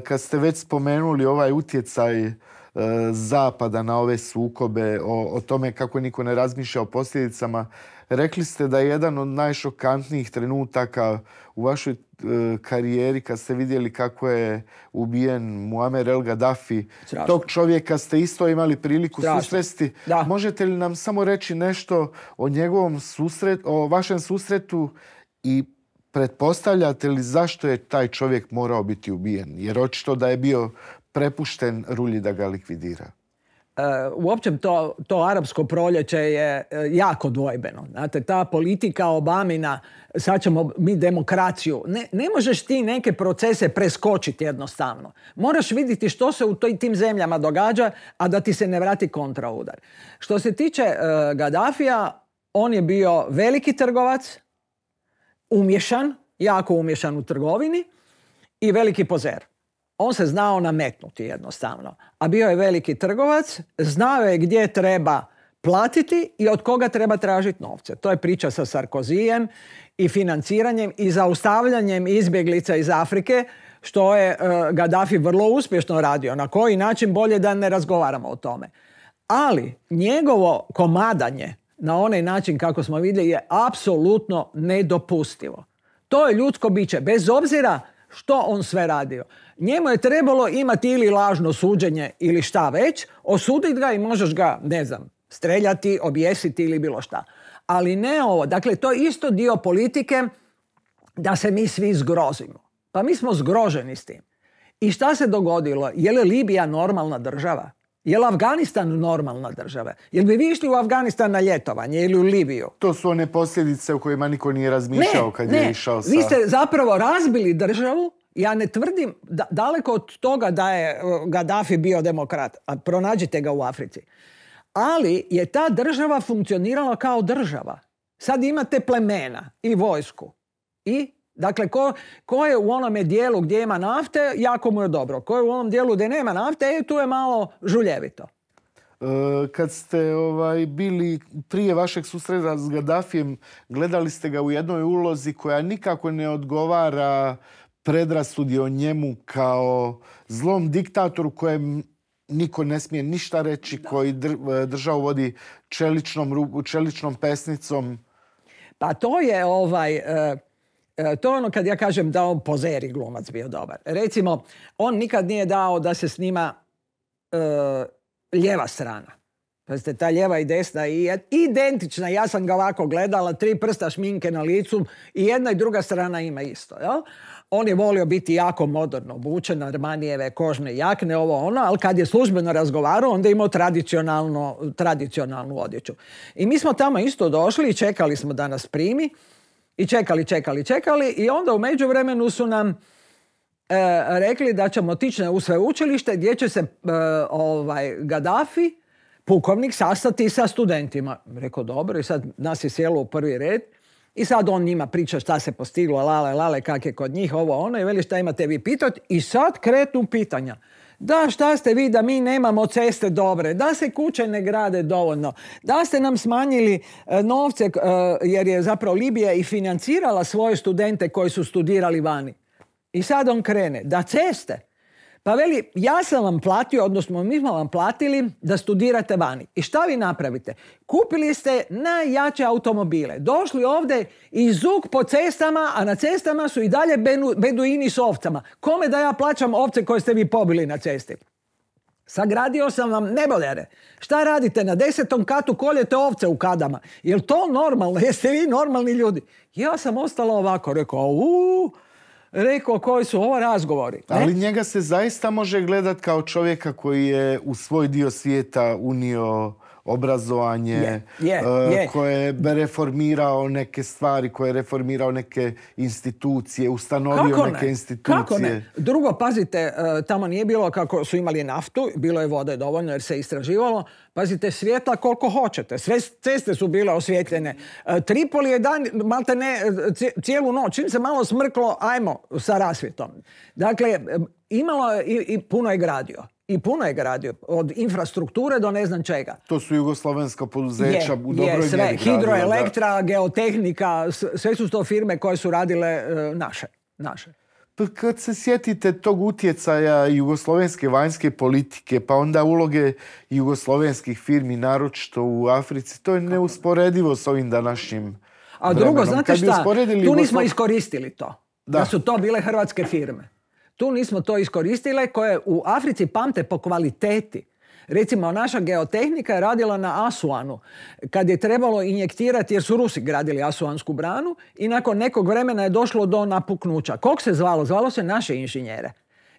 A: kad ste već spomenuli ovaj utjecaj e, zapada na ove sukobe, o, o tome kako niko ne razmišlja o posljedicama, Rekli ste da je jedan od najšokantnijih trenutaka u vašoj e, karijeri kad ste vidjeli kako je ubijen Muamer El Gaddafi. Tog čovjeka ste isto imali priliku susresti. Možete li nam samo reći nešto o njegovom susretu, o vašem susretu i pretpostavljate li zašto je taj čovjek morao biti ubijen? Jer očito da je bio prepušten rulji da ga likvidira.
B: E, uopće to, to arapsko proljeće je e, jako dvojbeno. Znate, ta politika Obamina, sad ćemo mi demokraciju, ne, ne možeš ti neke procese preskočiti jednostavno. Moraš vidjeti što se u tim zemljama događa, a da ti se ne vrati kontraudar. Što se tiče Gadafija, e, Gaddafija, on je bio veliki trgovac, umješan, jako umješan u trgovini i veliki pozer on se znao nametnuti jednostavno. A bio je veliki trgovac, znao je gdje treba platiti i od koga treba tražiti novce. To je priča sa Sarkozijem i financiranjem i zaustavljanjem izbjeglica iz Afrike, što je e, Gaddafi vrlo uspješno radio. Na koji način bolje da ne razgovaramo o tome. Ali njegovo komadanje na onaj način kako smo vidjeli je apsolutno nedopustivo. To je ljudsko biće, bez obzira što on sve radio. Njemu je trebalo imati ili lažno suđenje ili šta već, osuditi ga i možeš ga, ne znam, streljati, objesiti ili bilo šta. Ali ne ovo. Dakle, to je isto dio politike da se mi svi zgrozimo. Pa mi smo zgroženi s tim. I šta se dogodilo? Je li Libija normalna država? Je li Afganistan normalna država? Jel bi vi išli u Afganistan na
A: ljetovanje ili u Libiju? To su one posljedice o kojima niko nije razmišljao kad je išao sa... Vi ste
B: zapravo razbili državu ja ne tvrdim, daleko od toga da je e, Gaddafi bio demokrat, a pronađite ga u Africi. Ali je ta država funkcionirala kao država. Sad imate plemena i vojsku. I, dakle, ko, ko je u onome dijelu gdje ima nafte, jako mu je dobro. Ko je u onom dijelu gdje nema nafte, e, tu
A: je malo žuljevito. E, kad ste ovaj, bili prije vašeg susreta s Gaddafijem, gledali ste ga u jednoj ulozi koja nikako ne odgovara predrasudi o njemu kao zlom diktatoru kojem niko ne smije ništa reći, koji e, državu vodi čeličnom, čeličnom pesnicom. Pa to je ovaj... E, e, to je ono kad
B: ja kažem da on pozeri glumac bio dobar. Recimo, on nikad nije dao da se snima e, ljeva strana. Pazite, ta ljeva i desna je identična. Ja sam ga ovako gledala, tri prsta šminke na licu i jedna i druga strana ima isto. Jel? on je volio biti jako moderno obučen, Armanijeve kožne jakne, ovo ono, ali kad je službeno razgovarao, onda je imao tradicionalno, tradicionalnu odjeću. I mi smo tamo isto došli i čekali smo da nas primi. I čekali, čekali, čekali. I onda u međuvremenu su nam e, rekli da ćemo otići u sveučilište gdje će se e, ovaj, Gaddafi, pukovnik, sastati sa studentima. Rekao, dobro, i sad nas je sjelo u prvi red. I sad on njima priča šta se postiglo, lale, lale, kak je kod njih, ovo, ono, i veli šta imate vi pitati. I sad kretnu pitanja. Da, šta ste vi da mi nemamo ceste dobre, da se kuće ne grade dovoljno, da ste nam smanjili e, novce e, jer je zapravo Libija i financirala svoje studente koji su studirali vani. I sad on krene, da ceste, pa veli, ja sam vam platio, odnosno mi smo vam platili da studirate vani. I šta vi napravite? Kupili ste najjače automobile. Došli ovdje i zug po cestama, a na cestama su i dalje beduini s ovcama. Kome da ja plaćam ovce koje ste vi pobili na cesti? Sagradio sam vam nebolere. Šta radite? Na desetom katu koljete ovce u kadama. Jel to normalno? (laughs) Jeste vi normalni ljudi? Ja sam ostala ovako, rekao, uuuu rekao koji su ovo razgovori.
A: Ali njega se zaista može gledat kao čovjeka koji je u svoj dio svijeta unio obrazovanje, eh, koje je reformirao neke stvari, koje je reformirao neke institucije, ustanovio neke institucije.
B: Drugo, pazite, eh, tamo nije bilo kako su imali naftu, bilo je vode dovoljno jer se istraživalo. Pazite, svijeta koliko hoćete. Sve ceste su bile osvjetljene. Eh, Tripoli je dan, malte ne, cijelu noć. Čim se malo smrklo, ajmo sa rasvjetom. Dakle, imalo je i puno je gradio. I puno je gradio, od infrastrukture do ne znam čega.
A: To su jugoslavenska poduzeća u dobroj sve, Hidroelektra,
B: geotehnika, sve su to firme koje su radile e, naše. naše.
A: Pa kad se sjetite tog utjecaja jugoslovenske vanjske politike, pa onda uloge jugoslovenskih firmi, naročito u Africi, to je neusporedivo s ovim današnjim A drugo, znate šta, tu nismo
B: iskoristili to. da su to bile hrvatske firme. Tu nismo to iskoristile koje u Africi pamte po kvaliteti. Recimo, naša geotehnika je radila na Asuanu, kad je trebalo injektirati, jer su Rusi gradili Asuansku branu i nakon nekog vremena je došlo do napuknuća. Kog se zvalo? Zvalo se naše inženjere.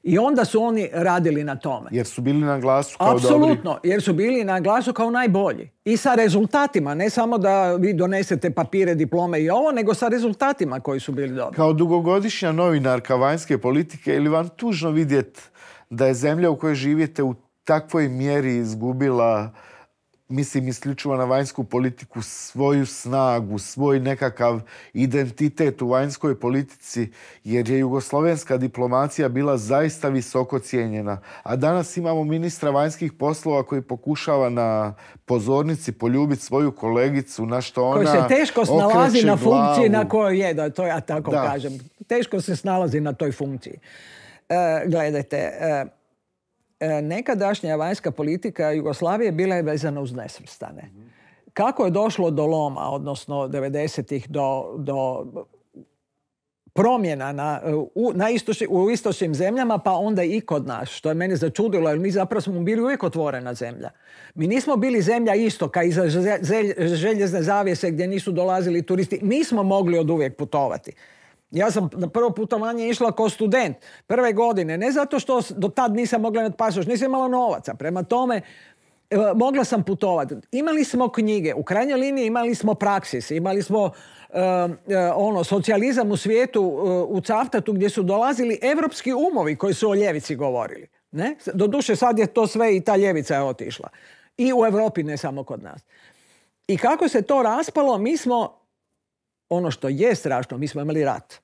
B: I onda su oni radili na tome.
A: Jer su bili na glasu kao Apsolutno,
B: jer su bili na glasu kao najbolji. I sa rezultatima, ne samo
A: da vi donesete papire, diplome i ovo, nego sa rezultatima koji su bili dobri. Kao dugogodišnja novinarka vanjske politike, ili vam tužno vidjet da je zemlja u kojoj živite u takvoj mjeri izgubila mislim isključivo na vanjsku politiku, svoju snagu, svoj nekakav identitet u vanjskoj politici, jer je jugoslovenska diplomacija bila zaista visoko cijenjena. A danas imamo ministra vanjskih poslova koji pokušava na pozornici poljubiti svoju kolegicu, na što ona Koji se teško snalazi na funkciji na
B: kojoj je, da to ja tako kažem. Teško se snalazi na toj funkciji. E, gledajte, e, E, nekadašnja vanjska politika Jugoslavije bila je vezana uz nesvrstane. Kako je došlo do loma, odnosno 90-ih, do, promjena u, na istočnim zemljama, pa onda i kod nas, što je mene začudilo, jer mi zapravo smo bili uvijek otvorena zemlja. Mi nismo bili zemlja istoka, iza željezne zavijese gdje nisu dolazili turisti. Mi smo mogli od uvijek putovati. Ja sam na prvo putovanje išla kao student prve godine, ne zato što do tad nisam mogla imati pasoš, nisam imala novaca. Prema tome, e, mogla sam putovati. Imali smo knjige, u krajnjoj liniji imali smo praksis, imali smo e, e, ono, socijalizam u svijetu u Caftatu gdje su dolazili evropski umovi koji su o ljevici govorili. Ne? Doduše sad je to sve i ta ljevica je otišla. I u Europi, ne samo kod nas. I kako se to raspalo, mi smo ono što je strašno, mi smo imali rat.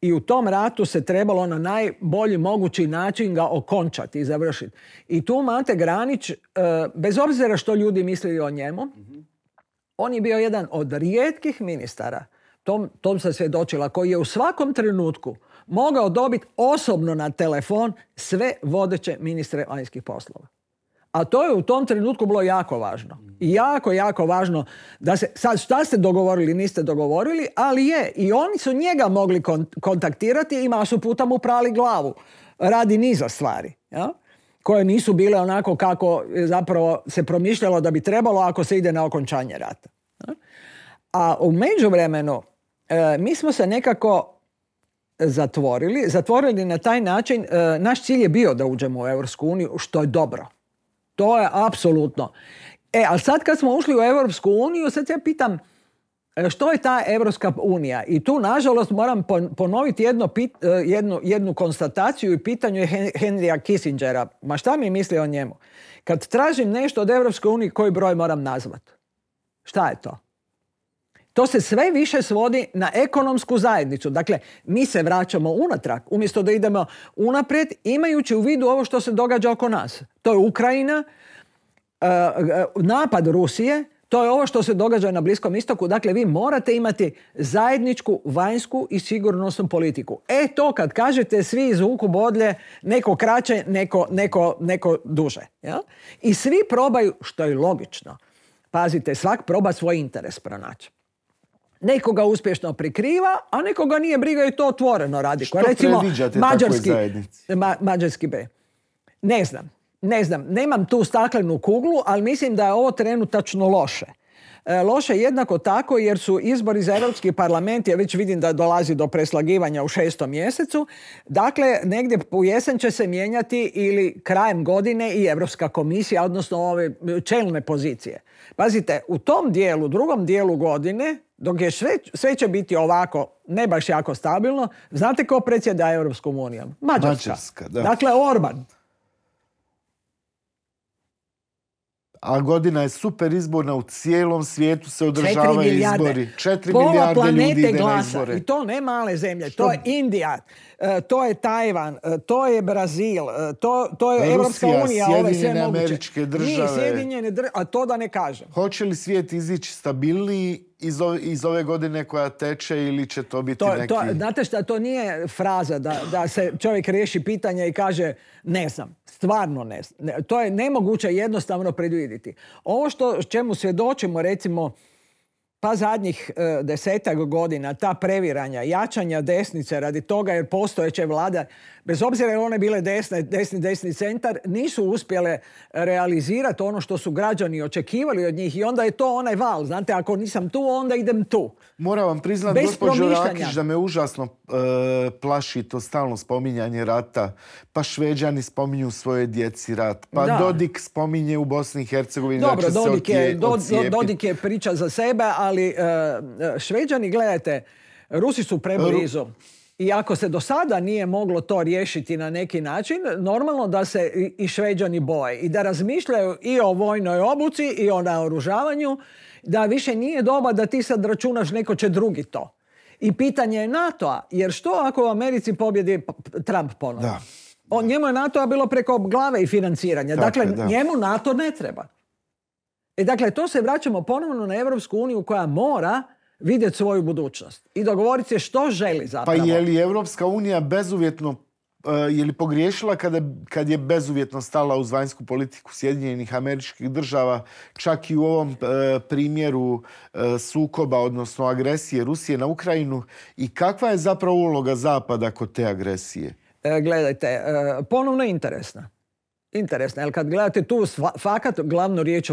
B: I u tom ratu se trebalo na najbolji mogući način ga okončati i završiti. I tu Mate Granić, e, bez obzira što ljudi mislili o njemu, on je bio jedan od rijetkih ministara, tom, sam se svjedočila, koji je u svakom trenutku mogao dobiti osobno na telefon sve vodeće ministre vanjskih poslova. A to je u tom trenutku bilo jako važno. jako, jako važno da se, sad šta ste dogovorili, niste dogovorili, ali je, i oni su njega mogli kontaktirati i su puta mu prali glavu. Radi niza stvari, ja? koje nisu bile onako kako zapravo se promišljalo da bi trebalo ako se ide na okončanje rata. A u međuvremenu e, mi smo se nekako zatvorili. Zatvorili na taj način, e, naš cilj je bio da uđemo u Europsku uniju, što je dobro. To je apsolutno. E, ali sad kad smo ušli u Europsku uniju, sad ja pitam e, što je ta Europska unija? I tu, nažalost, moram ponoviti e, jednu, konstataciju i pitanju Henrya Kissingera. Ma šta mi misli o njemu? Kad tražim nešto od Europske unije, koji broj moram nazvat? Šta je to? To se sve više svodi na ekonomsku zajednicu. Dakle, mi se vraćamo unatrag, umjesto da idemo unaprijed, imajući u vidu ovo što se događa oko nas. To je Ukrajina, e, e, napad Rusije, to je ovo što se događa na Bliskom istoku. Dakle, vi morate imati zajedničku, vanjsku i sigurnosnu politiku. E to kad kažete svi uku bodlje, neko kraće, neko, neko, neko duže. Ja? I svi probaju, što je logično. Pazite, svak proba svoj interes pronaći nekoga uspješno prikriva, a nekoga nije briga i to otvoreno radi. Što Recimo, mađarski, ma, mađarski B. Ne znam, ne znam. Nemam tu staklenu kuglu, ali mislim da je ovo trenutačno loše. E, loše jednako tako jer su izbori za Europski parlament, ja već vidim da dolazi do preslagivanja u šestom mjesecu, dakle negdje u jesen će se mijenjati ili krajem godine i Europska komisija, odnosno ove čelne pozicije. Pazite, u tom dijelu, drugom dijelu godine, dok je sve, sve će biti ovako, ne baš jako stabilno,
A: znate ko predsjeda Europskom unijom? Mađarska. Dakle, Orban. a godina je super izborna, u cijelom svijetu se održavaju izbori. Četiri milijarde ljudi ide na izbore. I
B: to ne male zemlje, to je Indija, e, to je Tajvan, e, to je Brazil, e, to, je Evropska unija, ove sve moguće. američke države.
A: Nije države, a to da ne kažem. Hoće li svijet izići stabilniji iz ove, godine koja teče ili će to biti to, neki... To, znate šta, to
B: nije fraza da, da se čovjek riješi pitanje i kaže ne znam stvarno ne, to je nemoguće jednostavno predvidjeti. Ovo što čemu svjedočimo recimo pa zadnjih e, desetak godina ta previranja, jačanja desnice radi toga jer postojeće vlada bez obzira je one bile desne, desni, desni centar, nisu uspjele realizirati ono što su građani očekivali od njih i onda je to onaj val. Znate, ako nisam tu, onda idem tu. Moram vam priznati, gospođo Rakić, da
A: me užasno e, plaši to stalno spominjanje rata. Pa Šveđani spominju svoje djeci rat. Pa Dodik spominje u Bosni i Hercegovini Dobro, znači Dodik
B: je, priča za sebe, ali e, Šveđani, gledajte, Rusi su preblizu. I ako se do sada nije moglo to riješiti na neki način, normalno da se i šveđani boje i da razmišljaju i o vojnoj obuci i o naoružavanju, da više nije doba da ti sad računaš neko će drugi to. I pitanje je NATO-a, jer što ako u Americi pobjedi Trump ponovno? njemu je NATO-a bilo preko glave i financiranja. dakle, njemu NATO ne treba. E dakle, to se vraćamo ponovno na Europsku uniju koja mora vidjeti svoju budućnost i dogovoriti se što želi pa zapravo. Pa je li
A: Evropska unija bezuvjetno eh, je li pogriješila kada, kad je bezuvjetno stala uz vanjsku politiku Sjedinjenih američkih država, čak i u ovom eh, primjeru eh, sukoba, odnosno agresije Rusije na Ukrajinu i kakva je zapravo uloga Zapada kod te agresije?
B: E, gledajte, ponovno interesna interesna. Jer kad gledate tu fakat, glavnu riječ e,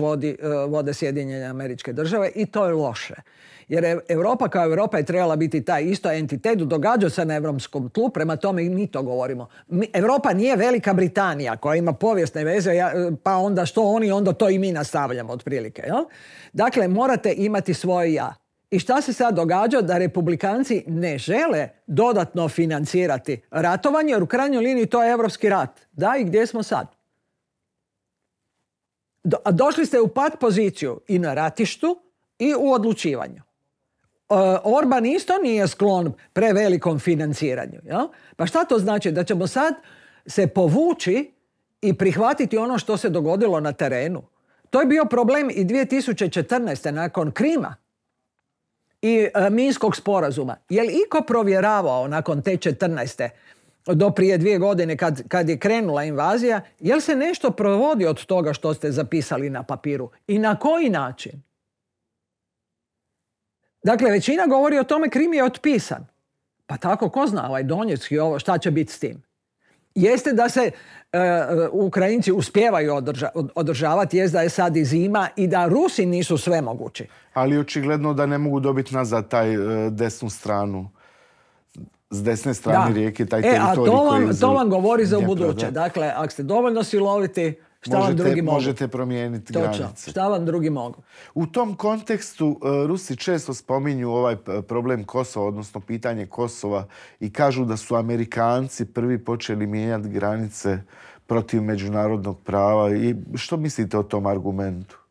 B: vode Sjedinjenje američke države i to je loše. Jer Europa kao Europa je trebala biti taj isto entitet, događa se na evropskom tlu, prema tome i mi to govorimo. Europa nije Velika Britanija koja ima povijesne veze, e, pa onda što oni, onda to i mi nastavljamo otprilike. Jel? Dakle, morate imati svoje ja. I šta se sad događa? Da republikanci ne žele dodatno financirati ratovanje, jer u krajnjoj liniji to je evropski rat. Da, i gdje smo sad? a došli ste u pat poziciju i na ratištu i u odlučivanju. E, Orban isto nije sklon prevelikom financiranju. Pa šta to znači? Da ćemo sad se povući i prihvatiti ono što se dogodilo na terenu. To je bio problem i 2014. nakon Krima i e, Minskog sporazuma. Je li iko provjeravao nakon te 14 do prije dvije godine kad, kad je krenula invazija, jel se nešto provodi od toga što ste zapisali na papiru i na koji način? Dakle, većina govori o tome Krim je otpisan. Pa tako, ko zna ovaj Donetski ovo, šta će biti s tim? Jeste da se e, Ukrajinci uspijevaju održavati, jest da je sad i zima i da Rusi nisu sve mogući.
A: Ali očigledno da ne mogu dobiti nazad taj e, desnu stranu s desne strane rijeke, taj e, teritorij to vam, koji... to vam govori za ubuduće.
B: Dakle, ako ste dovoljno siloviti, šta vam drugi mogu? Možete
A: promijeniti Šta vam drugi mogu? U tom kontekstu e, Rusi često spominju ovaj e, problem Kosova, odnosno pitanje Kosova i kažu da su Amerikanci prvi počeli mijenjati granice protiv međunarodnog prava. I što mislite o tom argumentu?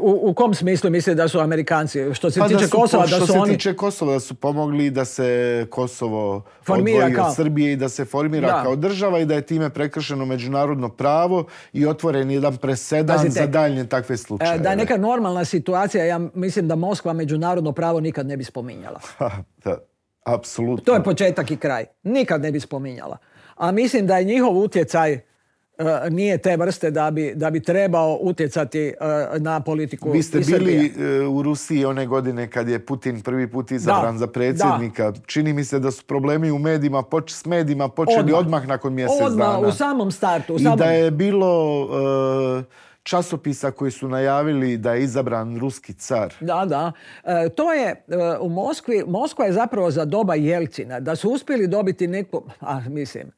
B: U, u kom smislu misli da su
A: Amerikanci? Što se pa tiče da su, Kosova, što da su se tiče Kosova, da su pomogli da se Kosovo formira odvoji kao... od Srbije i da se formira kao država i da je time prekršeno međunarodno pravo i otvoren jedan presedan za daljnje takve e, slučaje. Da je neka
B: normalna situacija, ja mislim da Moskva međunarodno pravo nikad ne bi spominjala.
A: (laughs) da, apsolutno. To je početak
B: i kraj. Nikad ne bi spominjala. A mislim da je njihov utjecaj E, nije te vrste da bi, da bi trebao utjecati e, na politiku Vi ste bili
A: e, u Rusiji one godine kad je Putin prvi put izabran za predsjednika. Čini mi se da su problemi u medijima, poč, s medijima počeli odmah, nakon mjesec odmah, dana. u samom startu. U samom... I da je bilo časopisa koji su najavili da je izabran ruski car. Da, da. to je u Moskvi, Moskva je zapravo za doba Jelcina. Da su
B: uspjeli dobiti neku, a mislim,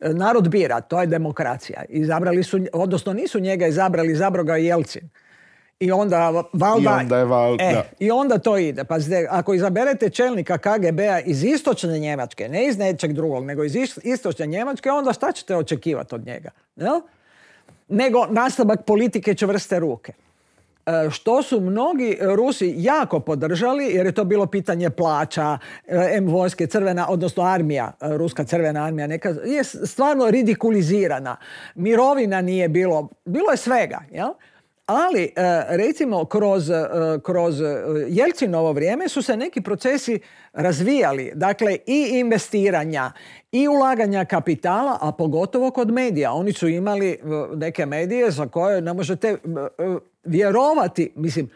B: E, narod bira, to je demokracija. Izabrali su, odnosno nisu njega izabrali, izabrao ga Jelcin. I onda, valda, I onda je E, I onda to ide. Pa ako izaberete čelnika KGB-a iz istočne Njemačke, ne iz nečeg drugog, nego iz istočne Njemačke, onda šta ćete očekivati od njega? Jel? Nego nastavak politike čvrste ruke. E, što su mnogi Rusi jako podržali, jer je to bilo pitanje plaća, e, M vojske crvena, odnosno armija, e, ruska crvena armija, neka, je stvarno ridikulizirana. Mirovina nije bilo, bilo je svega, jel? ali e, recimo kroz, e, kroz e, Jelcinovo vrijeme su se neki procesi razvijali, dakle i investiranja i ulaganja kapitala, a pogotovo kod medija. Oni su imali neke medije za koje ne možete vjerovati, mislim,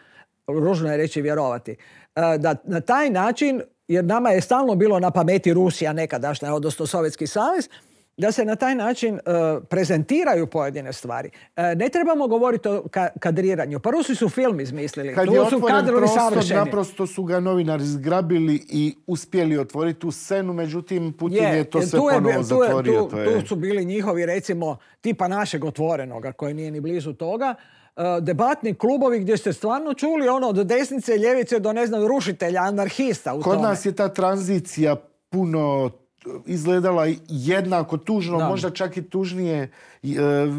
B: ružno je reći vjerovati, da na taj način, jer nama je stalno bilo na pameti Rusija nekadašnja, odnosno Sovjetski savez, da se na taj način e, prezentiraju pojedine stvari. E, ne trebamo govoriti o kadriranju. Pa Rusi su film izmislili. Kad tu su kadrovi savršeni.
A: Naprosto su ga novinari zgrabili i uspjeli otvoriti tu scenu, međutim Putin je, to sve ponovo tu zatvorio. Tu, su bili njihovi, recimo, tipa našeg otvorenoga,
B: koji nije ni blizu toga, e, debatni klubovi gdje ste stvarno čuli ono od desnice, ljevice do ne znam rušitelja, anarhista u Kod nas
A: je ta tranzicija puno izgledala jednako tužno, možda čak i tužnije. E,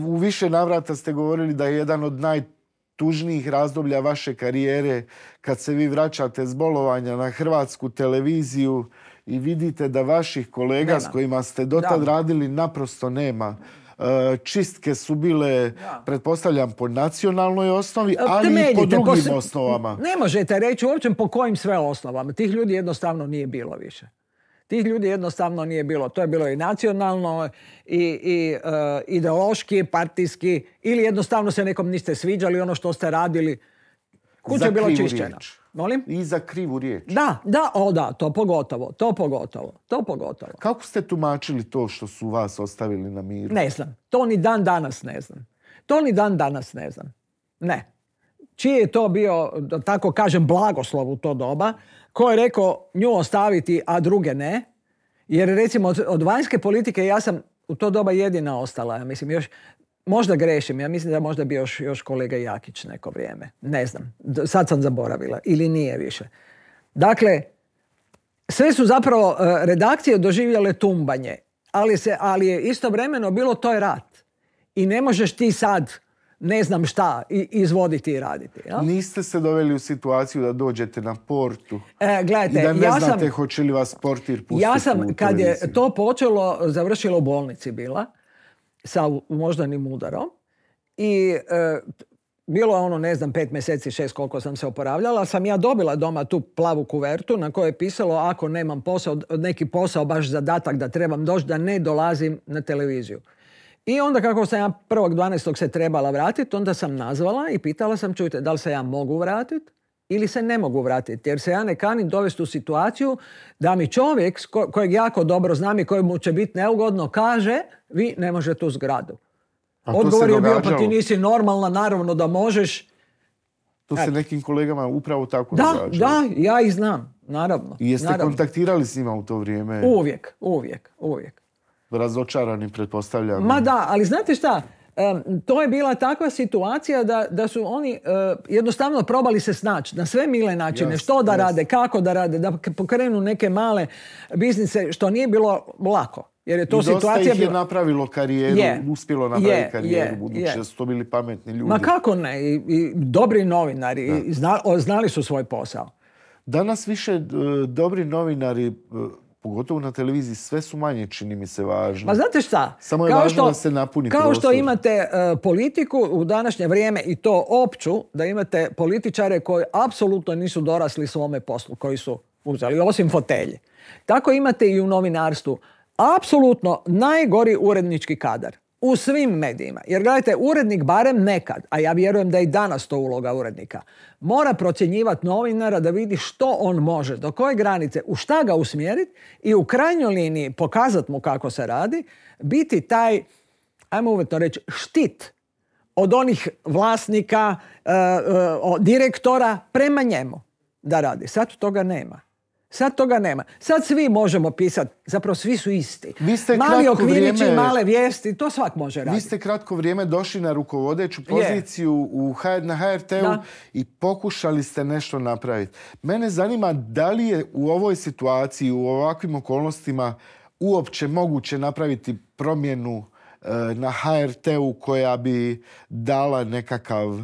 A: u više navrata ste govorili da je jedan od najtužnijih razdoblja vaše karijere kad se vi vraćate s bolovanja na hrvatsku televiziju i vidite da vaših kolega s kojima ste dotad da. radili naprosto nema. E, čistke su bile, pretpostavljam, po nacionalnoj osnovi, e, ali i po drugim osnovama.
B: Ne možete reći uopće po kojim sve osnovama. Tih ljudi jednostavno nije bilo više. Tih ljudi jednostavno nije bilo. To je bilo i nacionalno, i, i e, ideološki, partijski, ili jednostavno se nekom niste sviđali ono što ste radili. Kuća je bila čišćena.
A: Molim? I za krivu riječ. Da, da, o da, to pogotovo, to pogotovo, to pogotovo. Kako ste tumačili to što su vas ostavili na miru? Ne znam, to ni dan danas ne znam.
B: To ni dan danas ne znam. Ne.
A: Čiji je to bio, da
B: tako kažem, blagoslov u to doba, ko je rekao nju ostaviti, a druge ne. Jer recimo od, vanjske politike ja sam u to doba jedina ostala. Ja mislim, još, možda grešim, ja mislim da možda bi još, još kolega Jakić neko vrijeme. Ne znam, sad sam zaboravila ili nije više. Dakle, sve su zapravo e, redakcije doživjele tumbanje, ali, se, ali je istovremeno bilo to je rat. I ne možeš ti sad ne znam šta izvoditi i raditi.
A: Niste se doveli u situaciju da dođete na portu e, gledajte, i da ne ja znate sam, hoće li vas portir pustiti Ja sam, kad je
B: to počelo, završilo u bolnici bila, sa moždanim udarom i e, bilo je ono, ne znam, pet mjeseci, šest koliko sam se oporavljala, sam ja dobila doma tu plavu kuvertu na kojoj je pisalo ako nemam posao, neki posao, baš zadatak da trebam doći, da ne dolazim na televiziju. I onda kako sam ja 1.12. se trebala vratiti, onda sam nazvala i pitala sam, čujte, da li se ja mogu vratiti ili se ne mogu vratiti. Jer se ja ne kanim dovesti u situaciju da mi čovjek kojeg jako dobro znam i mu će biti neugodno kaže, vi ne možete u zgradu.
A: Odgovor je bio, pa ti
B: nisi normalna, naravno da možeš.
A: To se nekim kolegama upravo tako da, događa. Da, ja ih znam, naravno. I jeste kontaktirali s njima u to vrijeme? Uvijek, uvijek, uvijek razočarani, pretpostavljam. Ma da, ali znate šta?
B: to je bila takva situacija da, su oni e, jednostavno probali se snaći na sve mile načine, što da rade, kako da rade, da pokrenu neke male biznise, što nije
A: bilo lako. Jer je to I dosta situacija ih je napravilo karijeru, uspjelo napraviti karijeru, budući da su to bili pametni ljudi. Ma kako
B: ne, i, dobri novinari,
A: znali su svoj posao. Danas više e, dobri novinari e, pogotovo na televiziji, sve su manje, čini mi se, važno. Ma pa znate šta? Samo je kao važno što, da se napuni Kao što imate
B: e, politiku u današnje vrijeme, i to opću, da imate političare koji apsolutno nisu dorasli svome poslu, koji su uzeli, osim fotelje. Tako imate i u novinarstvu. Apsolutno najgori urednički kadar u svim medijima. Jer gledajte, urednik barem nekad, a ja vjerujem da je i danas to uloga urednika, mora procjenjivati novinara da vidi što on može, do koje granice, u šta ga usmjeriti i u krajnjoj liniji pokazati mu kako se radi, biti taj, ajmo uvjetno reći, štit od onih vlasnika, eh, eh, direktora prema njemu da radi. Sad toga nema. Sad toga nema. Sad svi možemo pisati, zapravo svi su isti. Mali okvirići, male
A: vijesti, to svak može raditi. Vi ste kratko vrijeme došli na rukovodeću poziciju na HRT-u i pokušali ste nešto napraviti. Mene zanima da li je u ovoj situaciji, u ovakvim okolnostima uopće moguće napraviti promjenu Eh, na HRT-u koja bi dala nekakav eh,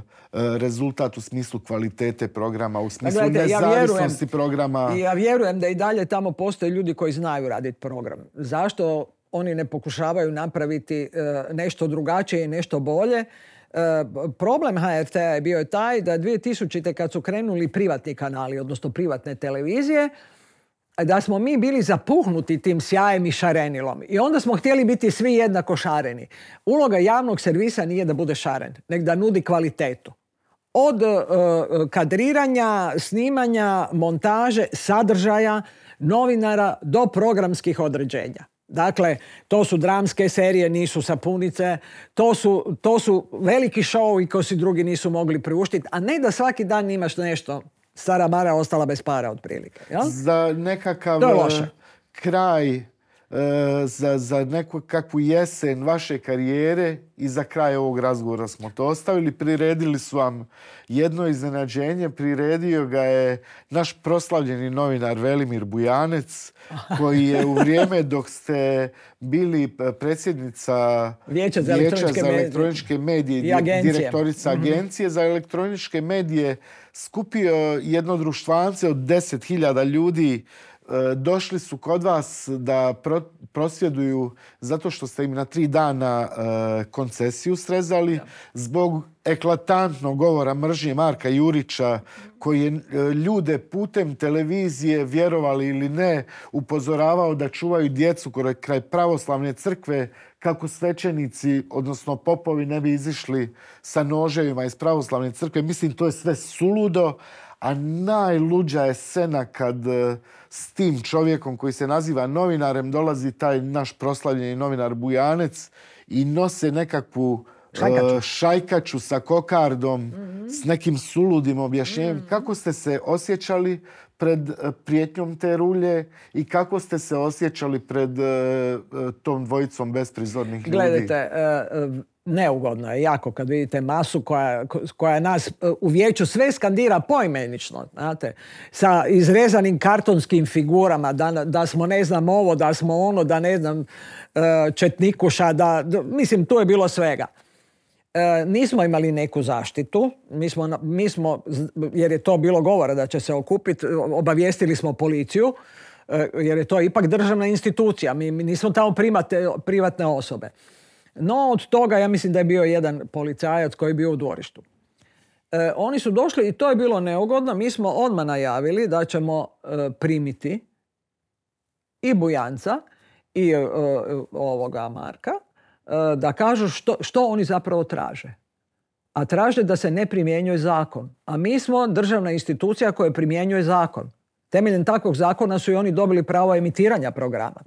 A: rezultat u smislu kvalitete programa, u smislu Gledajte, nezavisnosti ja programa. Ja
B: vjerujem da i dalje tamo postoje ljudi koji znaju raditi program. Zašto oni ne pokušavaju napraviti eh, nešto drugačije i nešto bolje? Problem HRT-a je bio taj da 2000. kad su krenuli privatni kanali, odnosno privatne televizije, da smo mi bili zapuhnuti tim sjajem i šarenilom i onda smo htjeli biti svi jednako šareni. Uloga javnog servisa nije da bude šaren, nego da nudi kvalitetu. Od e, kadriranja, snimanja, montaže, sadržaja, novinara do programskih određenja. Dakle, to su dramske serije, nisu sapunice, to su, to su veliki šovi koji si drugi nisu mogli priuštiti, a ne da svaki dan imaš nešto Sara Mara ostala bez para
A: otprilike. Jel? Za nekakav eh, kraj E, za, za neku kakvu jesen vaše karijere i za kraj ovog razgovora smo to ostavili. Priredili su vam jedno iznenađenje, priredio ga je naš proslavljeni novinar Velimir Bujanec, koji je u vrijeme dok ste bili e, predsjednica Vijeća za, elektroničke, medije, i direktorica mhm. Agencije za elektroničke medije, skupio jedno društvance od deset hiljada ljudi E, došli su kod vas da prosvjeduju zato što ste im na tri dana e, koncesiju srezali zbog eklatantnog govora mržnje Marka Jurića koji je e, ljude putem televizije vjerovali ili ne upozoravao da čuvaju djecu kraj pravoslavne crkve kako svećenici, odnosno popovi ne bi izišli sa noževima iz pravoslavne crkve. Mislim, to je sve suludo, a najluđa je scena kad s tim čovjekom koji se naziva novinarem dolazi taj naš proslavljeni novinar Bujanec i nose nekakvu e, šajkaču, sa kokardom, mhm. s nekim suludim objašnjenjem. Mhm. Kako ste se osjećali pred e, prijetnjom te rulje i kako ste se osjećali pred e, tom dvojicom besprizornih ljudi? Gledajte,
B: neugodno je jako kad vidite masu koja, koja nas e, u vijeću sve skandira poimenično, znate, sa izrezanim kartonskim figurama, da, da smo ne znam ovo, da smo ono, da ne znam e, četnikuša, da, mislim tu je bilo svega. E, nismo imali neku zaštitu, mi smo, mi smo, jer je to bilo govora da će se okupiti, obavijestili smo policiju, jer je to ipak državna institucija, mi, mi nismo tamo primate, privatne osobe. No od toga ja mislim da je bio jedan policajac koji je bio u dvorištu. E, oni su došli i to je bilo neugodno. Mi smo odmah najavili da ćemo e, primiti i Bujanca i e, ovoga Marka e, da kažu što, što oni zapravo traže. A traže da se ne primjenjuje zakon. A mi smo državna institucija koja primjenjuje zakon. Temeljem takvog zakona su i oni dobili pravo emitiranja programa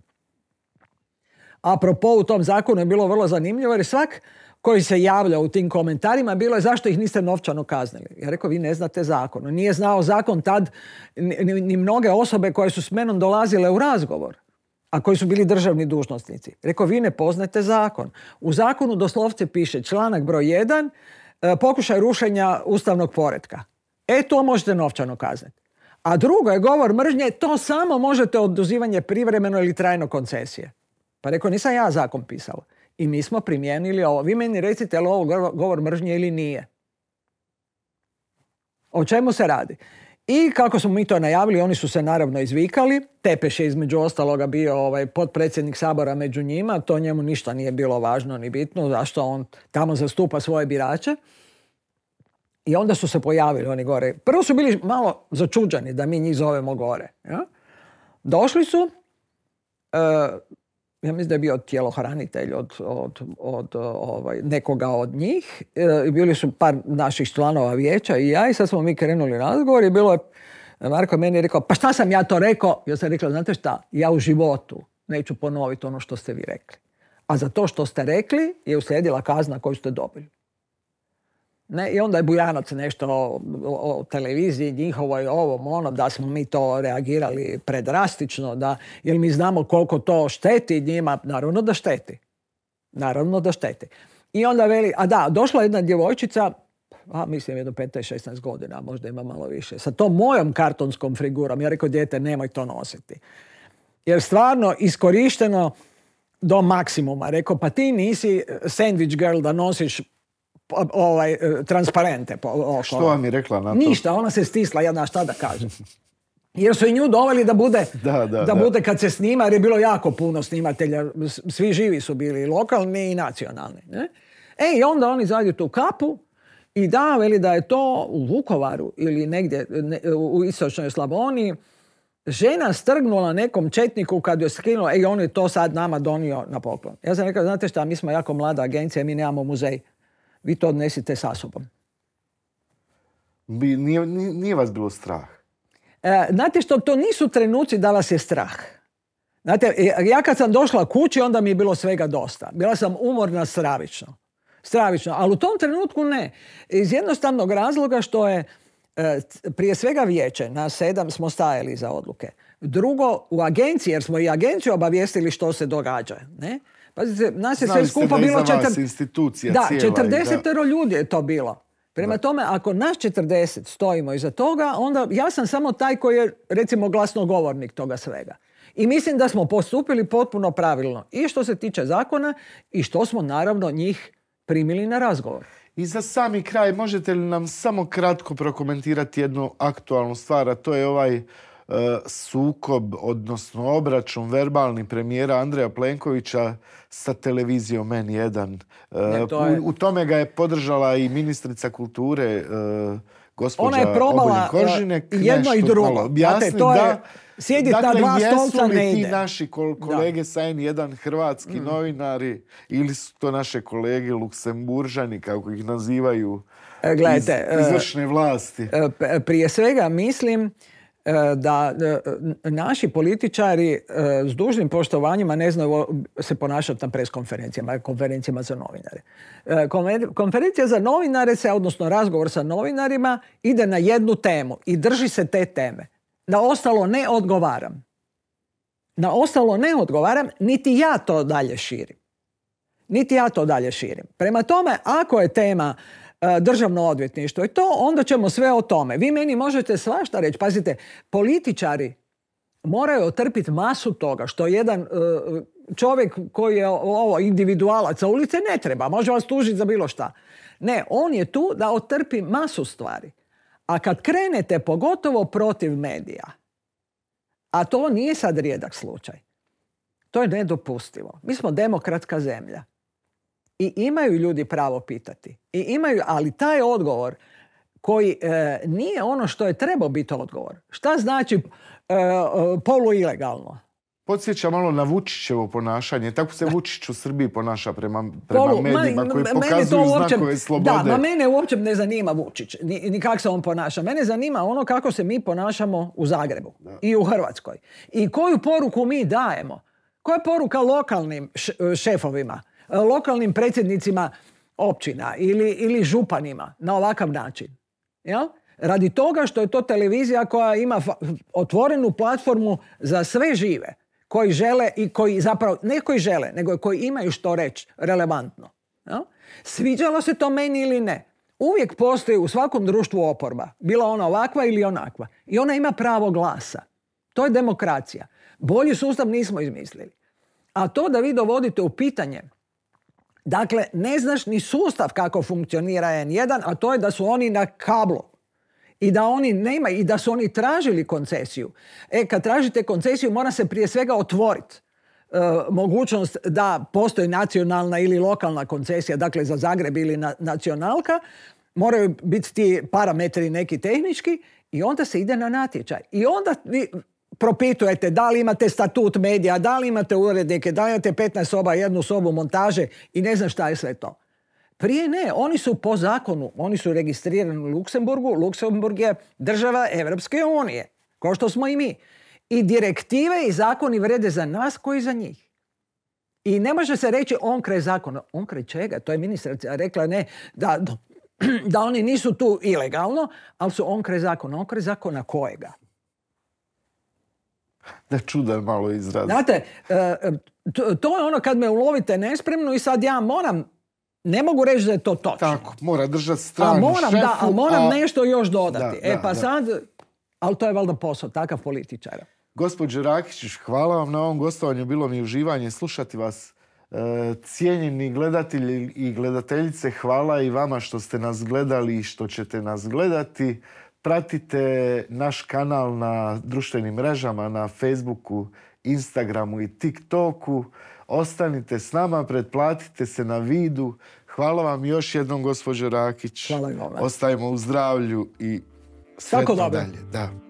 B: apropo u tom zakonu je bilo vrlo zanimljivo jer svak koji se javlja u tim komentarima bilo je zašto ih niste novčano kaznili. Ja rekao vi ne znate zakon. Nije znao zakon tad ni, mnoge osobe koje su s menom dolazile u razgovor a koji su bili državni dužnosnici. Rekao, vi ne poznate zakon. U zakonu doslovce piše članak broj 1, e, pokušaj rušenja ustavnog poretka. E, to možete novčano kazniti. A drugo je govor mržnje, to samo možete oduzivanje privremeno ili trajno koncesije. Pa rekao, nisam ja zakon pisao. I mi smo primijenili ovo. Vi meni recite, je li ovo govor mržnje ili nije? O čemu se radi? I kako smo mi to najavili, oni su se naravno izvikali. Tepeš je između ostaloga bio ovaj, potpredsjednik sabora među njima. To njemu ništa nije bilo važno ni bitno, zašto on tamo zastupa svoje birače. I onda su se pojavili oni gore. Prvo su bili malo začuđani da mi njih zovemo gore. Ja? Došli su, e, ja mislim da je bio tjelohranitelj od, od, od ovaj, nekoga od njih. E, bili su par naših članova vijeća i ja i sad smo mi krenuli razgovor i bilo je, Marko meni je rekao, pa šta sam ja to rekao? Ja sam rekla, znate šta, ja u životu neću ponoviti ono što ste vi rekli. A za to što ste rekli je uslijedila kazna koju ste dobili. Ne, I onda je Bujanac nešto o, televiziji njihovoj ovom ono da smo mi to reagirali predrastično, da, jer mi znamo koliko to šteti njima, naravno da šteti. Naravno da šteti. I onda veli, a da, došla jedna djevojčica, a mislim jedno 15-16 godina, možda ima malo više, sa tom mojom kartonskom figurom. Ja rekao, djete, nemoj to nositi. Jer stvarno iskorišteno do maksimuma. Rekao, pa ti nisi sandwich girl da nosiš ovaj, e, transparente. Oko. Što vam rekla na to? Ništa, ona se stisla, ja jedna šta da kažem. Jer su i nju doveli da bude, da, bude kad se snima, jer je bilo jako puno snimatelja, svi živi su bili, lokalni i nacionalni. Ne? E, i onda oni zađu tu kapu i da, veli da je to u Vukovaru ili negdje u istočnoj Slavoniji, žena strgnula nekom četniku kad je skinula, ej, on je to sad nama donio na poklon. Ja sam rekao, znate šta, mi smo jako mlada agencija, mi nemamo muzej vi to odnesite sa sobom.
A: nije, nije vas bilo strah?
B: E, znate što, to nisu trenuci da vas je strah. Znate, e, ja kad sam došla kući, onda mi je bilo svega dosta. Bila sam umorna stravično. Stravično, ali u tom trenutku ne. Iz jednostavnog razloga što je e, prije svega vijeće, na sedam smo stajali za odluke. Drugo, u agenciji, jer smo i agenciju obavijestili što se događa. Ne? Pazite, nas je sve skupa bilo...
A: institucija da, cijela.
B: ljudi je to bilo. Prema tome, ako nas četrdeset stojimo iza toga, onda ja sam samo taj koji je, recimo, glasnogovornik toga svega. I mislim da smo postupili potpuno
A: pravilno. I što se tiče zakona i što smo, naravno, njih primili na razgovor. I za sami kraj, možete li nam samo kratko prokomentirati jednu aktualnu stvar, a to je ovaj E, sukob, odnosno obračun verbalni premijera Andreja Plenkovića sa televizijom N1. E, u, tome ga je podržala i ministrica kulture e, gospođa Ona je probala jedno i drugo. da, dva stolca ne ide. ti naši kolege sa N1 hrvatski mm. novinari ili su to naše kolege luksemburžani, kako ih nazivaju, iz, izvršne
B: vlasti? Prije svega mislim E, da e, naši političari e, s dužnim poštovanjima ne znaju se ponašati na preskonferencijama, konferencijama za novinare. Konferencija za novinare se, odnosno razgovor sa novinarima, ide na jednu temu i drži se te teme. Na ostalo ne odgovaram. Na ostalo ne odgovaram, niti ja to dalje širim. Niti ja to dalje širim. Prema tome, ako je tema E, državno odvjetništvo i to onda ćemo sve o tome. Vi meni možete svašta reći. Pazite, političari moraju otrpiti masu toga što jedan e, čovjek koji je ovo individualac sa ulice ne treba, može vas tužiti za bilo šta. Ne, on je tu da otrpi masu stvari. A kad krenete pogotovo protiv medija, a to nije sad rijedak slučaj, to je nedopustivo. Mi smo demokratska zemlja. I imaju ljudi pravo pitati. I imaju, ali taj odgovor koji e, nije ono što je trebao biti odgovor. Šta znači e, e poluilegalno?
A: Podsjeća malo na Vučićevo ponašanje. Tako se Vučić u Srbiji ponaša prema, prema Polu, medijima koji pokazuju uopće, znakove slobode. Da, ma
B: mene uopće ne zanima Vučić, ni, kako se on ponaša. Mene zanima ono kako se mi ponašamo u Zagrebu i u Hrvatskoj. I koju poruku mi dajemo. Koja je poruka lokalnim e, šefovima? lokalnim predsjednicima općina ili, ili županima na ovakav način. Radi toga što je to televizija koja ima otvorenu platformu za sve žive koji žele i koji zapravo, ne koji žele, nego koji imaju što reći relevantno. Sviđalo se to meni ili ne. Uvijek postoji u svakom društvu oporba. Bila ona ovakva ili onakva. I ona ima pravo glasa. To je demokracija. Bolji sustav nismo izmislili. A to da vi dovodite u pitanje Dakle, ne znaš ni sustav kako funkcionira N1, a to je da su oni na kablu. I da oni nema, i da su oni tražili koncesiju. E, kad tražite koncesiju, mora se prije svega otvoriti. E, mogućnost da postoji nacionalna ili lokalna koncesija, dakle za Zagreb ili na, nacionalka, moraju biti ti parametri neki tehnički i onda se ide na natječaj. I onda vi propitujete da li imate statut medija, da li imate urednike, da li imate 15 soba, jednu sobu montaže i ne znam šta je sve to. Prije ne, oni su po zakonu, oni su registrirani u Luksemburgu, Luksemburg je država Evropske unije, kao što smo i mi. I direktive i zakoni vrede za nas koji za njih. I ne može se reći on kraj zakona. On kraj čega? To je ministrica rekla ne, da, da (clears throat) oni nisu tu ilegalno, ali su on kraj zakona. On kraj zakona kojega?
A: (laughs) Da čudan malo izraz. Znate,
B: e, to je ono kad me ulovite nespremno i sad ja moram ne mogu reći da je to točno. Tako,
A: mora držati stranu a moram, Da, a moram nešto još dodati. e pa sad, ali to je valjda posao, takav političar. Gospodin Rakić, hvala vam na ovom gostovanju. Bilo mi uživanje slušati vas. E, cijenjeni gledatelji i gledateljice, hvala i vama što ste nas gledali i što ćete nas gledati pratite naš kanal na društvenim mrežama, na Facebooku, Instagramu i TikToku. Ostanite s nama, pretplatite se na vidu. Hvala vam još jednom, gospođo Rakić. Hvala i Ostajemo u zdravlju i sve to dalje. Da.